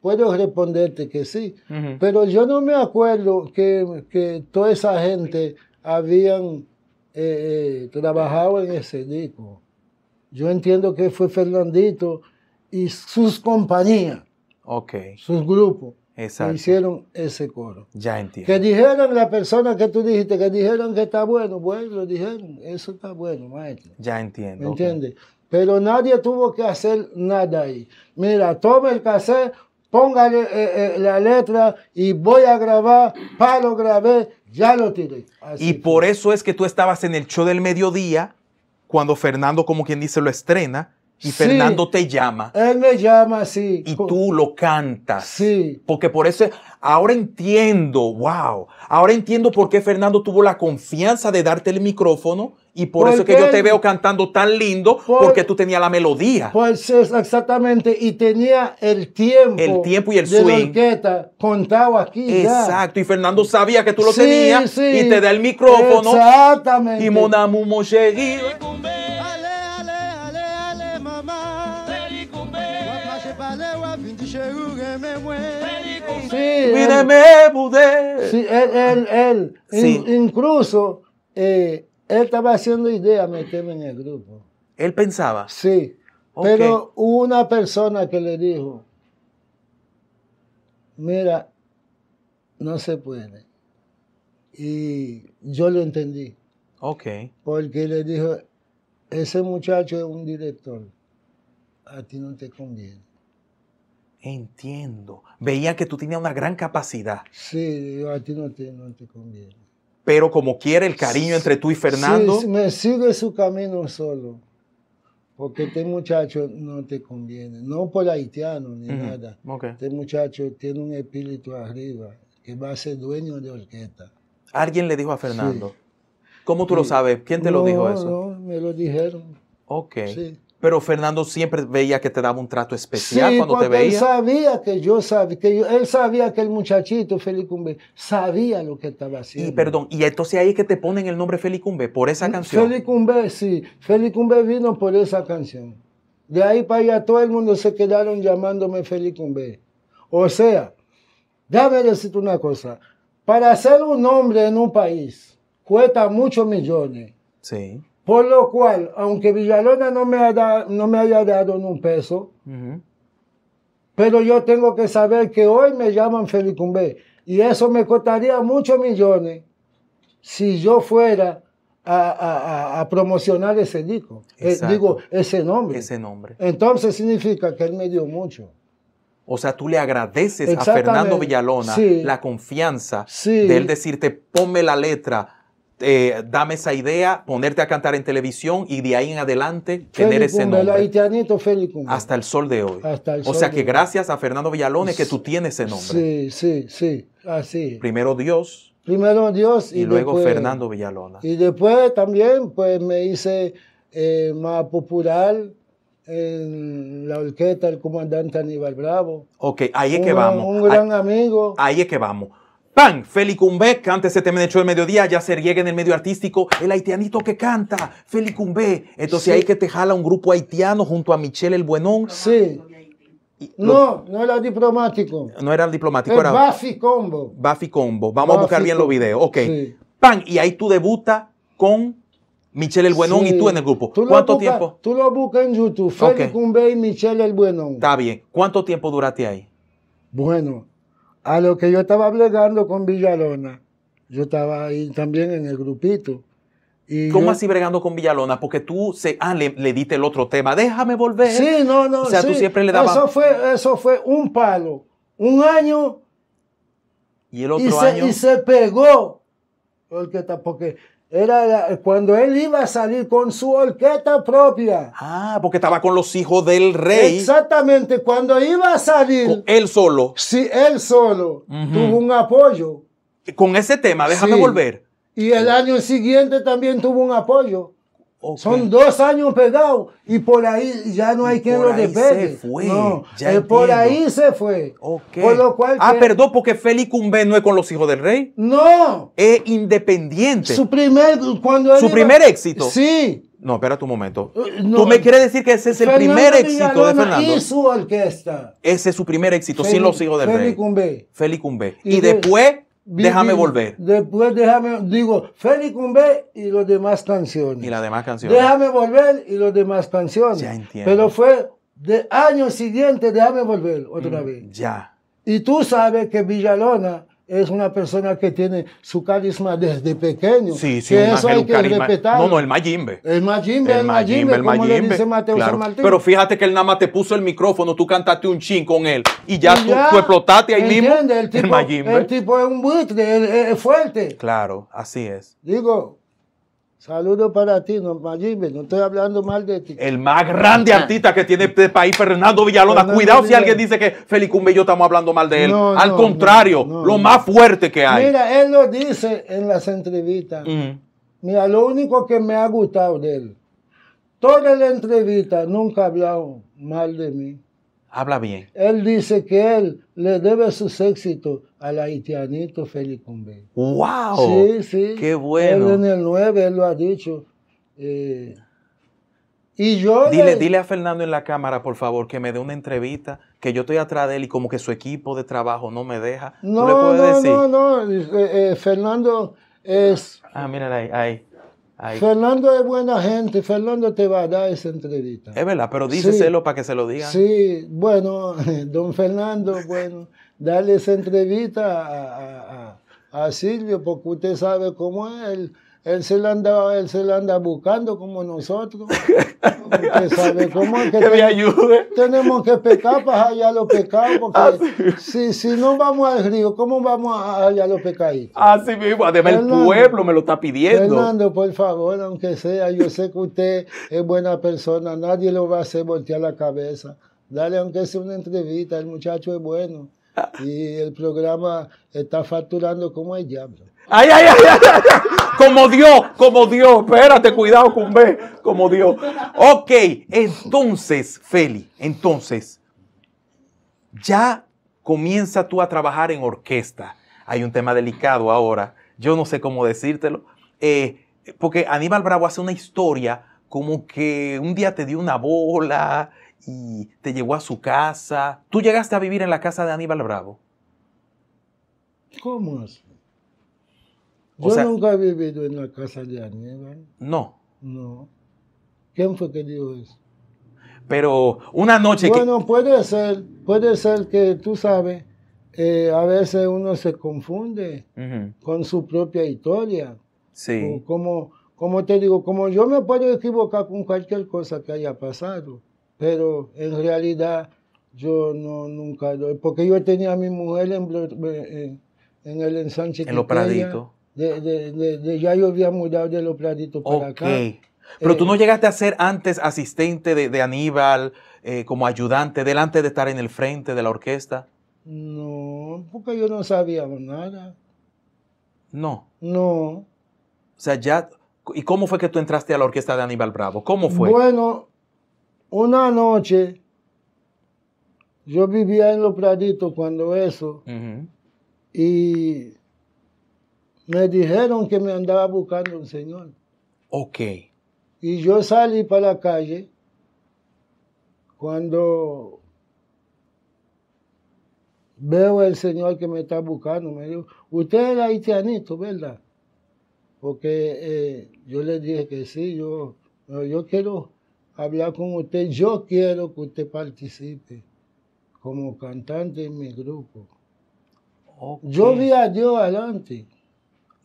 Speaker 2: puedo responderte que sí, pero yo no me acuerdo que, toda esa gente habían eh, eh, trabajado en ese disco. Yo entiendo que fue Fernandito y sus compañías.
Speaker 1: Ok. Sus grupos. E
Speaker 2: hicieron ese coro. Ya entiendo. Que dijeron la persona que tú dijiste, que dijeron que está bueno, bueno, lo dijeron, eso está bueno, maestro.
Speaker 1: Ya entiendo. ¿Me entiendes?
Speaker 2: Pero nadie tuvo que hacer nada ahí. Mira, toma el cassette, póngale eh, eh, la letra y voy a grabar, para lo grabé, ya lo tiré.
Speaker 1: y por eso es que tú estabas en el show del mediodía, cuando Fernando, como quien dice, lo estrena y Fernando te llama. Él me llama, sí. Y tú lo cantas. Sí. Porque por eso, ahora entiendo, wow. Ahora entiendo por qué Fernando tuvo la confianza de darte el micrófono y por eso que yo te veo cantando tan lindo, porque tú tenías la
Speaker 2: melodía. Pues exactamente, y tenía el tiempo. El tiempo y el swing. La contaba aquí. Exacto,
Speaker 1: y Fernando sabía que tú lo tenías y te da el micrófono. Exactamente. Y Monamu
Speaker 2: Míreme me Sí, él, él, él incluso eh, él estaba haciendo idea meterme en el grupo.
Speaker 1: ¿Él pensaba? Sí.
Speaker 2: pero Pero una persona que le dijo, mira, no se puede. Y yo lo entendí. Ok. Porque le dijo, ese muchacho es un director, a ti no te conviene. Entiendo.
Speaker 1: Veía que tú tenías una gran capacidad.
Speaker 2: Sí, a ti no te, conviene.
Speaker 1: Pero como quiere el cariño entre tú y Fernando. Sí,
Speaker 2: me sigue su camino solo. Porque este muchacho no te conviene. No por haitiano ni nada. Este muchacho tiene un espíritu arriba que va a ser dueño de orquesta.
Speaker 1: Alguien le dijo a Fernando. Sí. ¿Cómo tú lo sabes? ¿Quién te lo dijo eso?
Speaker 2: No, me lo dijeron.
Speaker 1: Ok. Sí. Pero Fernando siempre veía que te daba un trato especial cuando te veía. Él
Speaker 2: sabía que yo sabía, que él sabía que el muchachito Felicumbe sabía lo que estaba haciendo. Y
Speaker 1: perdón, y entonces ahí es que te ponen el nombre Felicumbe por esa mm, canción.
Speaker 2: Felicumbe, sí, Felicumbe vino por esa canción. De ahí para allá todo el mundo se quedaron llamándome Felicumbe. O sea, déjame decirte una cosa, para ser un hombre en un país cuesta muchos millones. Sí. Por lo cual, aunque Villalona no me, haya dado ni un peso, pero yo tengo que saber que hoy me llaman Felicumbe. Y eso me costaría muchos millones si yo fuera a, promocionar ese disco. Eh, digo, ese nombre. Ese nombre. Entonces significa que él me dio mucho.
Speaker 1: O sea, tú le agradeces a Fernando Villalona la confianza de él decirte, ponme la letra, eh, dame esa idea, ponerte a cantar en televisión y de ahí en adelante tener ese nombre. Hasta el sol de hoy. o sea que gracias a Fernando es que tú tienes ese
Speaker 2: nombre. Sí, sí, sí, así. Primero Dios. Primero Dios y, luego Fernando Villalona. Y después también pues me hice eh, más popular en la orquesta del comandante Aníbal Bravo.
Speaker 1: Ok, ahí es que vamos. Un gran
Speaker 2: amigo.
Speaker 1: Ahí es que vamos. Pan, Feli que antes se te de hecho mediodía, ya se riega en el medio artístico, el haitianito que canta, Feli Entonces ahí que te jala un grupo haitiano junto a Michelle el Buenón. Sí. no, no era diplomático. No era el diplomático, el era. Bafi Combo. Bafi Combo. Vamos a buscar bien los videos. Ok. Pan, y ahí tú debutas
Speaker 2: con Michelle el Buenón y tú en el grupo. ¿Cuánto tiempo? Tú lo buscas en YouTube, okay. y Michelle el Buenón. Está
Speaker 1: bien. ¿Cuánto tiempo duraste ahí?
Speaker 2: Bueno, a lo que yo estaba bregando con Villalona. Yo estaba ahí también en el grupito.
Speaker 1: ¿Cómo así bregando con Villalona? Porque tú se, ah, le, le, diste el otro tema. Déjame volver. Sí, no, no. O sea, tú siempre le dabas. Eso
Speaker 2: fue, eso fue un palo. Un año. Y
Speaker 1: el otro año. y
Speaker 2: se pegó. Porque, porque era cuando él iba a salir con su orquesta propia. Ah, porque estaba con los hijos del rey. Exactamente, cuando iba a salir. él solo. Sí, él solo. Tuvo un apoyo.
Speaker 1: Con ese tema,
Speaker 2: déjame volver. Y el año siguiente también tuvo un apoyo. Son dos años pegados y por ahí ya no hay quien lo ahí Se fue. No, eh, por ahí se fue. ah,
Speaker 1: perdón, porque Félix Cumbe no es con los hijos del rey.
Speaker 2: No. Es
Speaker 1: independiente.
Speaker 2: Su primer, cuando Su primer éxito. Sí.
Speaker 1: No, espera un momento.
Speaker 2: Eh, Tú me quieres decir que ese es el primer éxito de Fernando. Y su orquesta.
Speaker 1: Ese es su primer éxito, sin los hijos del rey. Félix Cumbe Félix Cumbe. Y, después déjame volver.
Speaker 2: Después déjame, digo, Félix Cumbé y los demás canciones. Y
Speaker 1: las demás canciones.
Speaker 2: Déjame volver y los demás canciones. Ya entiendo. Pero fue de año siguiente, déjame volver otra mm, vez. Ya. Y tú sabes que Villalona es una persona que tiene su carisma desde pequeño. Sí, sí, que eso hay que No, no, el Mayimbe. El Mayimbe, el, el el como Pero
Speaker 1: fíjate que él nada más te puso el micrófono, tú cantaste un chin con él y ya, tú, explotaste ahí mismo. El, tipo, el
Speaker 2: tipo es un buitre, es fuerte.
Speaker 1: Claro, así es.
Speaker 2: Digo, Saludos para ti, no, no estoy hablando mal de ti.
Speaker 1: El más grande ah. artista que tiene este país, Fernando Villalona. Cuidado si alguien dice que Felicumbe y yo estamos hablando mal de él. Al contrario, lo más fuerte que hay. Mira,
Speaker 2: él lo dice en las entrevistas. Mira, lo único que me ha gustado de él, toda la entrevista nunca ha hablado mal de mí.
Speaker 1: Habla bien.
Speaker 2: Él dice que él le debe sus éxitos al haitianito Félix Convey.
Speaker 1: ¡Wow! Sí, sí. ¡Qué bueno! Él en el
Speaker 2: 9, él lo ha dicho. Eh, y yo. Dile,
Speaker 1: dile a Fernando en la cámara, por favor, que me dé una entrevista, que yo estoy atrás de él y como que su equipo de trabajo no me deja. No, le no, decir? no,
Speaker 2: no, eh, Fernando es. Ah, mírala ahí, ahí. Fernando es buena gente, Fernando te va a dar esa entrevista.
Speaker 1: Es verdad, pero díselo para que se lo diga.
Speaker 2: Sí, bueno, don Fernando, bueno, dale esa entrevista a, a, Silvio, porque usted sabe cómo es él se lo anda, buscando como nosotros. sabe cómo que, que ayude. tenemos que pecar para hallar los pecados. Porque si, no vamos al río, ¿cómo vamos a hallar los pecados?
Speaker 1: Así mismo, además el pueblo me lo está pidiendo. Fernando,
Speaker 2: por favor, aunque sea, yo sé que usted es buena persona, nadie lo va a hacer voltear la cabeza. Dale, aunque sea una entrevista, el muchacho es bueno. Ah. Y el programa está facturando como el diablo.
Speaker 1: ¡Ay, ay, ay como Dios, como Dios. Espérate, cuidado con B, como Dios. Ok, entonces, Feli, entonces, ya comienza tú a trabajar en orquesta. Hay un tema delicado ahora, yo no sé cómo decírtelo, eh, porque Aníbal Bravo hace una historia como que un día te dio una bola y te llevó a su casa. ¿Tú llegaste a vivir en la casa de Aníbal Bravo?
Speaker 2: ¿Cómo es? Yo nunca he vivido en la casa de Aníbal. No. No. ¿Quién fue que dijo eso?
Speaker 1: Pero una noche Bueno,
Speaker 2: puede ser, puede ser que tú sabes, eh, a veces uno se confunde con su propia historia. Sí. Como, te digo, como yo me puedo equivocar con cualquier cosa que haya pasado, pero en realidad yo no nunca, porque yo tenía a mi mujer en, eh, el ensanche. En los praditos de, ya yo había mudado de los Praditos para acá. Pero tú
Speaker 1: no eh, llegaste a ser antes asistente de, Aníbal, eh, como ayudante, delante de estar en el frente de la orquesta.
Speaker 2: No, porque yo no sabía nada. No. No. O
Speaker 1: sea, ya. ¿Y cómo fue que tú entraste a la orquesta de Aníbal Bravo? ¿Cómo fue?
Speaker 2: Bueno, una noche, yo vivía en Los Praditos cuando eso, y me dijeron que me andaba buscando un señor. Ok. Y yo salí para la calle cuando veo el señor que me está buscando. Me dijo, usted era haitianito, ¿verdad? Porque eh, yo le dije que sí, yo, yo quiero hablar con usted, yo quiero que usted participe como cantante en mi grupo. Yo vi a Dios adelante.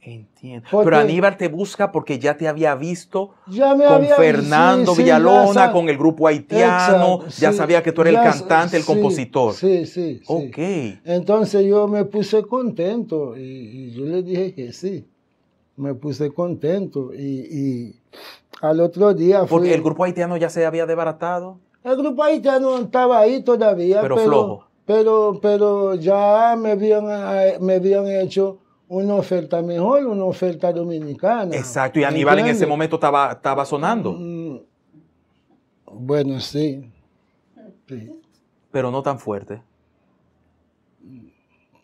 Speaker 1: Entiendo. Pero Aníbal te busca porque ya te había visto
Speaker 2: con Fernando Villalona,
Speaker 1: con el grupo haitiano, ya sabía que tú eres el cantante, el compositor.
Speaker 2: Sí, sí. Ok. Entonces yo me puse contento y, yo le dije que sí. Me puse contento y, al otro día... Fui, porque el grupo
Speaker 1: haitiano ya se había desbaratado.
Speaker 2: El grupo haitiano estaba ahí todavía, pero, flojo. Pero, pero ya me habían, eh, me habían hecho una oferta mejor, una oferta dominicana. Exacto, y Aníbal en ese momento estaba,
Speaker 1: estaba sonando.
Speaker 2: Mm, bueno, sí. Pero no tan fuerte.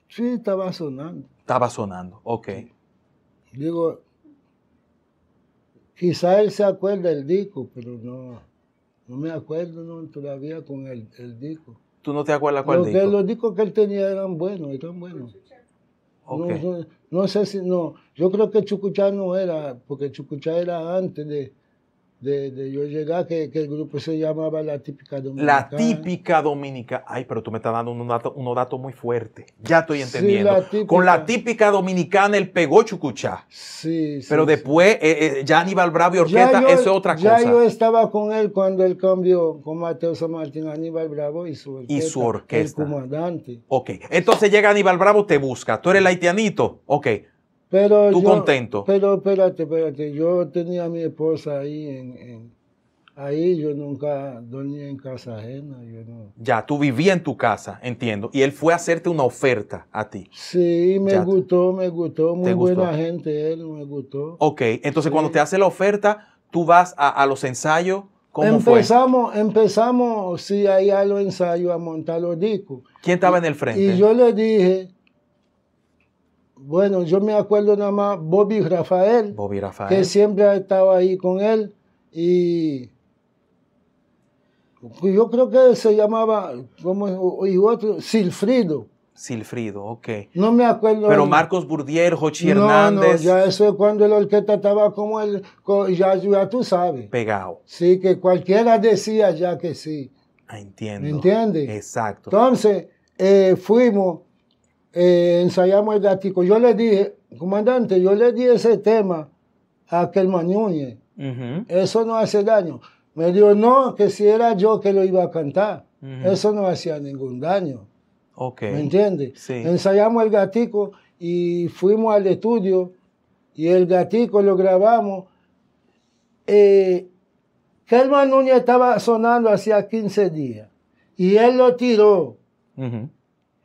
Speaker 2: Sí, estaba sonando.
Speaker 1: Estaba sonando, ok.
Speaker 2: Digo, quizá él se acuerda del disco, pero no, no me acuerdo todavía con el, disco. ¿Tú no te acuerdas cuál disco? los discos que él tenía eran buenos, eran buenos. No sé si no. Yo creo que Chucuchá no era, porque Chucuchá era antes de, de, yo llegar, que, el grupo se llamaba La Típica Dominicana. La
Speaker 1: Típica Dominicana. Ay, pero tú me estás dando un dato uno dato muy fuerte Ya estoy entendiendo. Con La Típica Dominicana el pegó Chucuchá.
Speaker 2: Sí, Pero
Speaker 1: después, eh, eh, ya Aníbal Bravo y Orquesta, eso es otra cosa. Ya yo
Speaker 2: estaba con él cuando él cambió con Mateo San Martín, Aníbal Bravo y su orquesta. Y su orquesta. El comandante.
Speaker 1: Ok. Entonces llega Aníbal Bravo, te busca. Tú eres el haitianito. Ok.
Speaker 2: Pero tú contento. Pero espérate, espérate. Yo tenía a mi esposa ahí en, ahí yo nunca dormía en casa ajena.
Speaker 1: Ya, tú vivías en tu casa, entiendo. Y él fue a hacerte una oferta a ti.
Speaker 2: Sí, me gustó, me gustó. Muy buena gente él, me gustó.
Speaker 1: Ok, entonces cuando te hace la oferta, tú vas a, los ensayos. ¿Cómo empezamos,
Speaker 2: fue? empezamos, sí, ahí a los ensayos, a montar los discos. ¿Quién estaba en el frente? Y yo le dije, bueno, yo me acuerdo nada más Bobby Rafael,
Speaker 1: Bobby Rafael. que
Speaker 2: siempre ha estado ahí con él y yo creo que se llamaba, como y otro, Silfrido.
Speaker 1: Silfrido, ok.
Speaker 2: No me acuerdo. Pero Marcos
Speaker 1: Burdier, Jochi Hernández. ya
Speaker 2: eso es cuando el orquesta estaba como el, ya, ya tú sabes. Pegado. Sí, que cualquiera decía ya que sí. Ah, entiendo. ¿Me entiendes? Exacto. Entonces, eh, fuimos eh, ensayamos el gatico. Yo le dije, comandante, yo le di ese tema a Kerman Núñez. Eso no hace daño. Me dijo, no, que si era yo que lo iba a cantar. Eso no hacía ningún daño. ¿Me entiendes? Ensayamos el gatico y fuimos al estudio y el gatico lo grabamos. Eh, Núñez estaba sonando hacía 15 días y él lo tiró.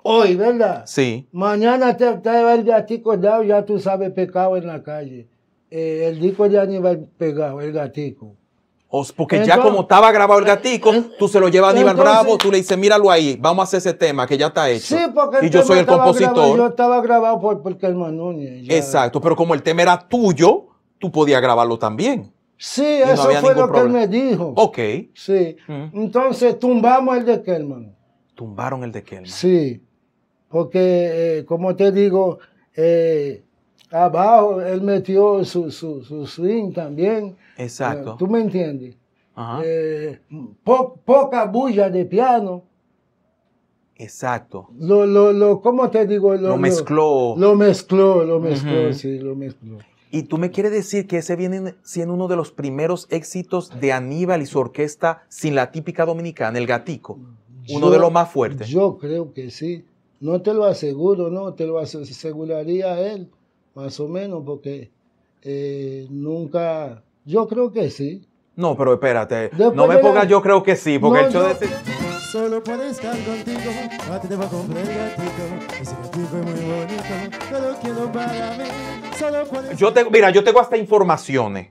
Speaker 2: Hoy, ¿verdad? Sí. Mañana te va el gatico ya tú sabes, pecado en la calle. Eh, el disco de Aníbal pegado, el gatico.
Speaker 1: porque ya como estaba grabado el gatico, tú se lo llevas a Aníbal Bravo, tú le dices, míralo ahí, vamos a hacer ese tema que ya está hecho. Sí, porque el yo soy el compositor. Grabado,
Speaker 2: estaba grabado por, por Núñez.
Speaker 1: Exacto, pero como el tema era tuyo, tú podías grabarlo también.
Speaker 2: Sí, eso fue lo que él me dijo. Ok. Sí. Mm. Entonces tumbamos el de Kerman. Tumbaron el de Kelman. Sí porque eh, como te digo, eh, abajo él metió su, su, swing también.
Speaker 1: Exacto. ¿Tú
Speaker 2: me entiendes? Ajá. Eh, poca bulla de piano.
Speaker 1: Exacto.
Speaker 2: Lo, lo, lo, ¿Cómo te digo? Lo, mezcló. Lo, mezcló, lo mezcló, sí, lo mezcló. Y tú me quieres decir que ese
Speaker 1: viene siendo uno de los primeros éxitos de Aníbal y su orquesta sin la típica dominicana, el gatico.
Speaker 2: Uno de los más fuertes. Yo creo que sí. No te lo aseguro, no, te lo aseguraría él, más o menos, porque eh, nunca. Yo creo que sí.
Speaker 1: No, pero espérate, no me pongas yo creo que sí, porque el hecho de.
Speaker 2: Solo estar contigo,
Speaker 1: mira, yo tengo hasta informaciones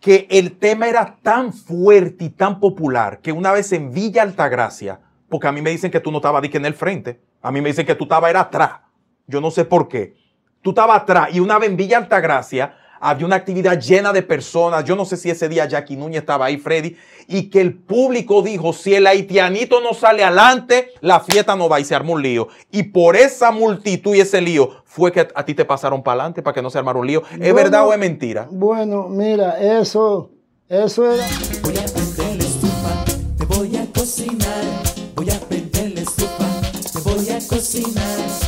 Speaker 1: que el tema era tan fuerte y tan popular que una vez en Villa Altagracia, porque a mí me dicen que tú no estabas en el frente, a mí me dicen que tú estabas era atrás. Yo no sé por qué. Tú estabas atrás y una vez en Villa Altagracia había una actividad llena de personas. Yo no sé si ese día Jackie Núñez estaba ahí, Freddy, y que el público dijo, si el haitianito no sale adelante, la fiesta no va y se armó un lío. Y por esa multitud y ese lío fue que a ti te pasaron para adelante para que no se armara un lío. ¿Es verdad o es mentira?
Speaker 2: Bueno, mira, eso, eso era... te voy a
Speaker 1: cocinar. raciocinar.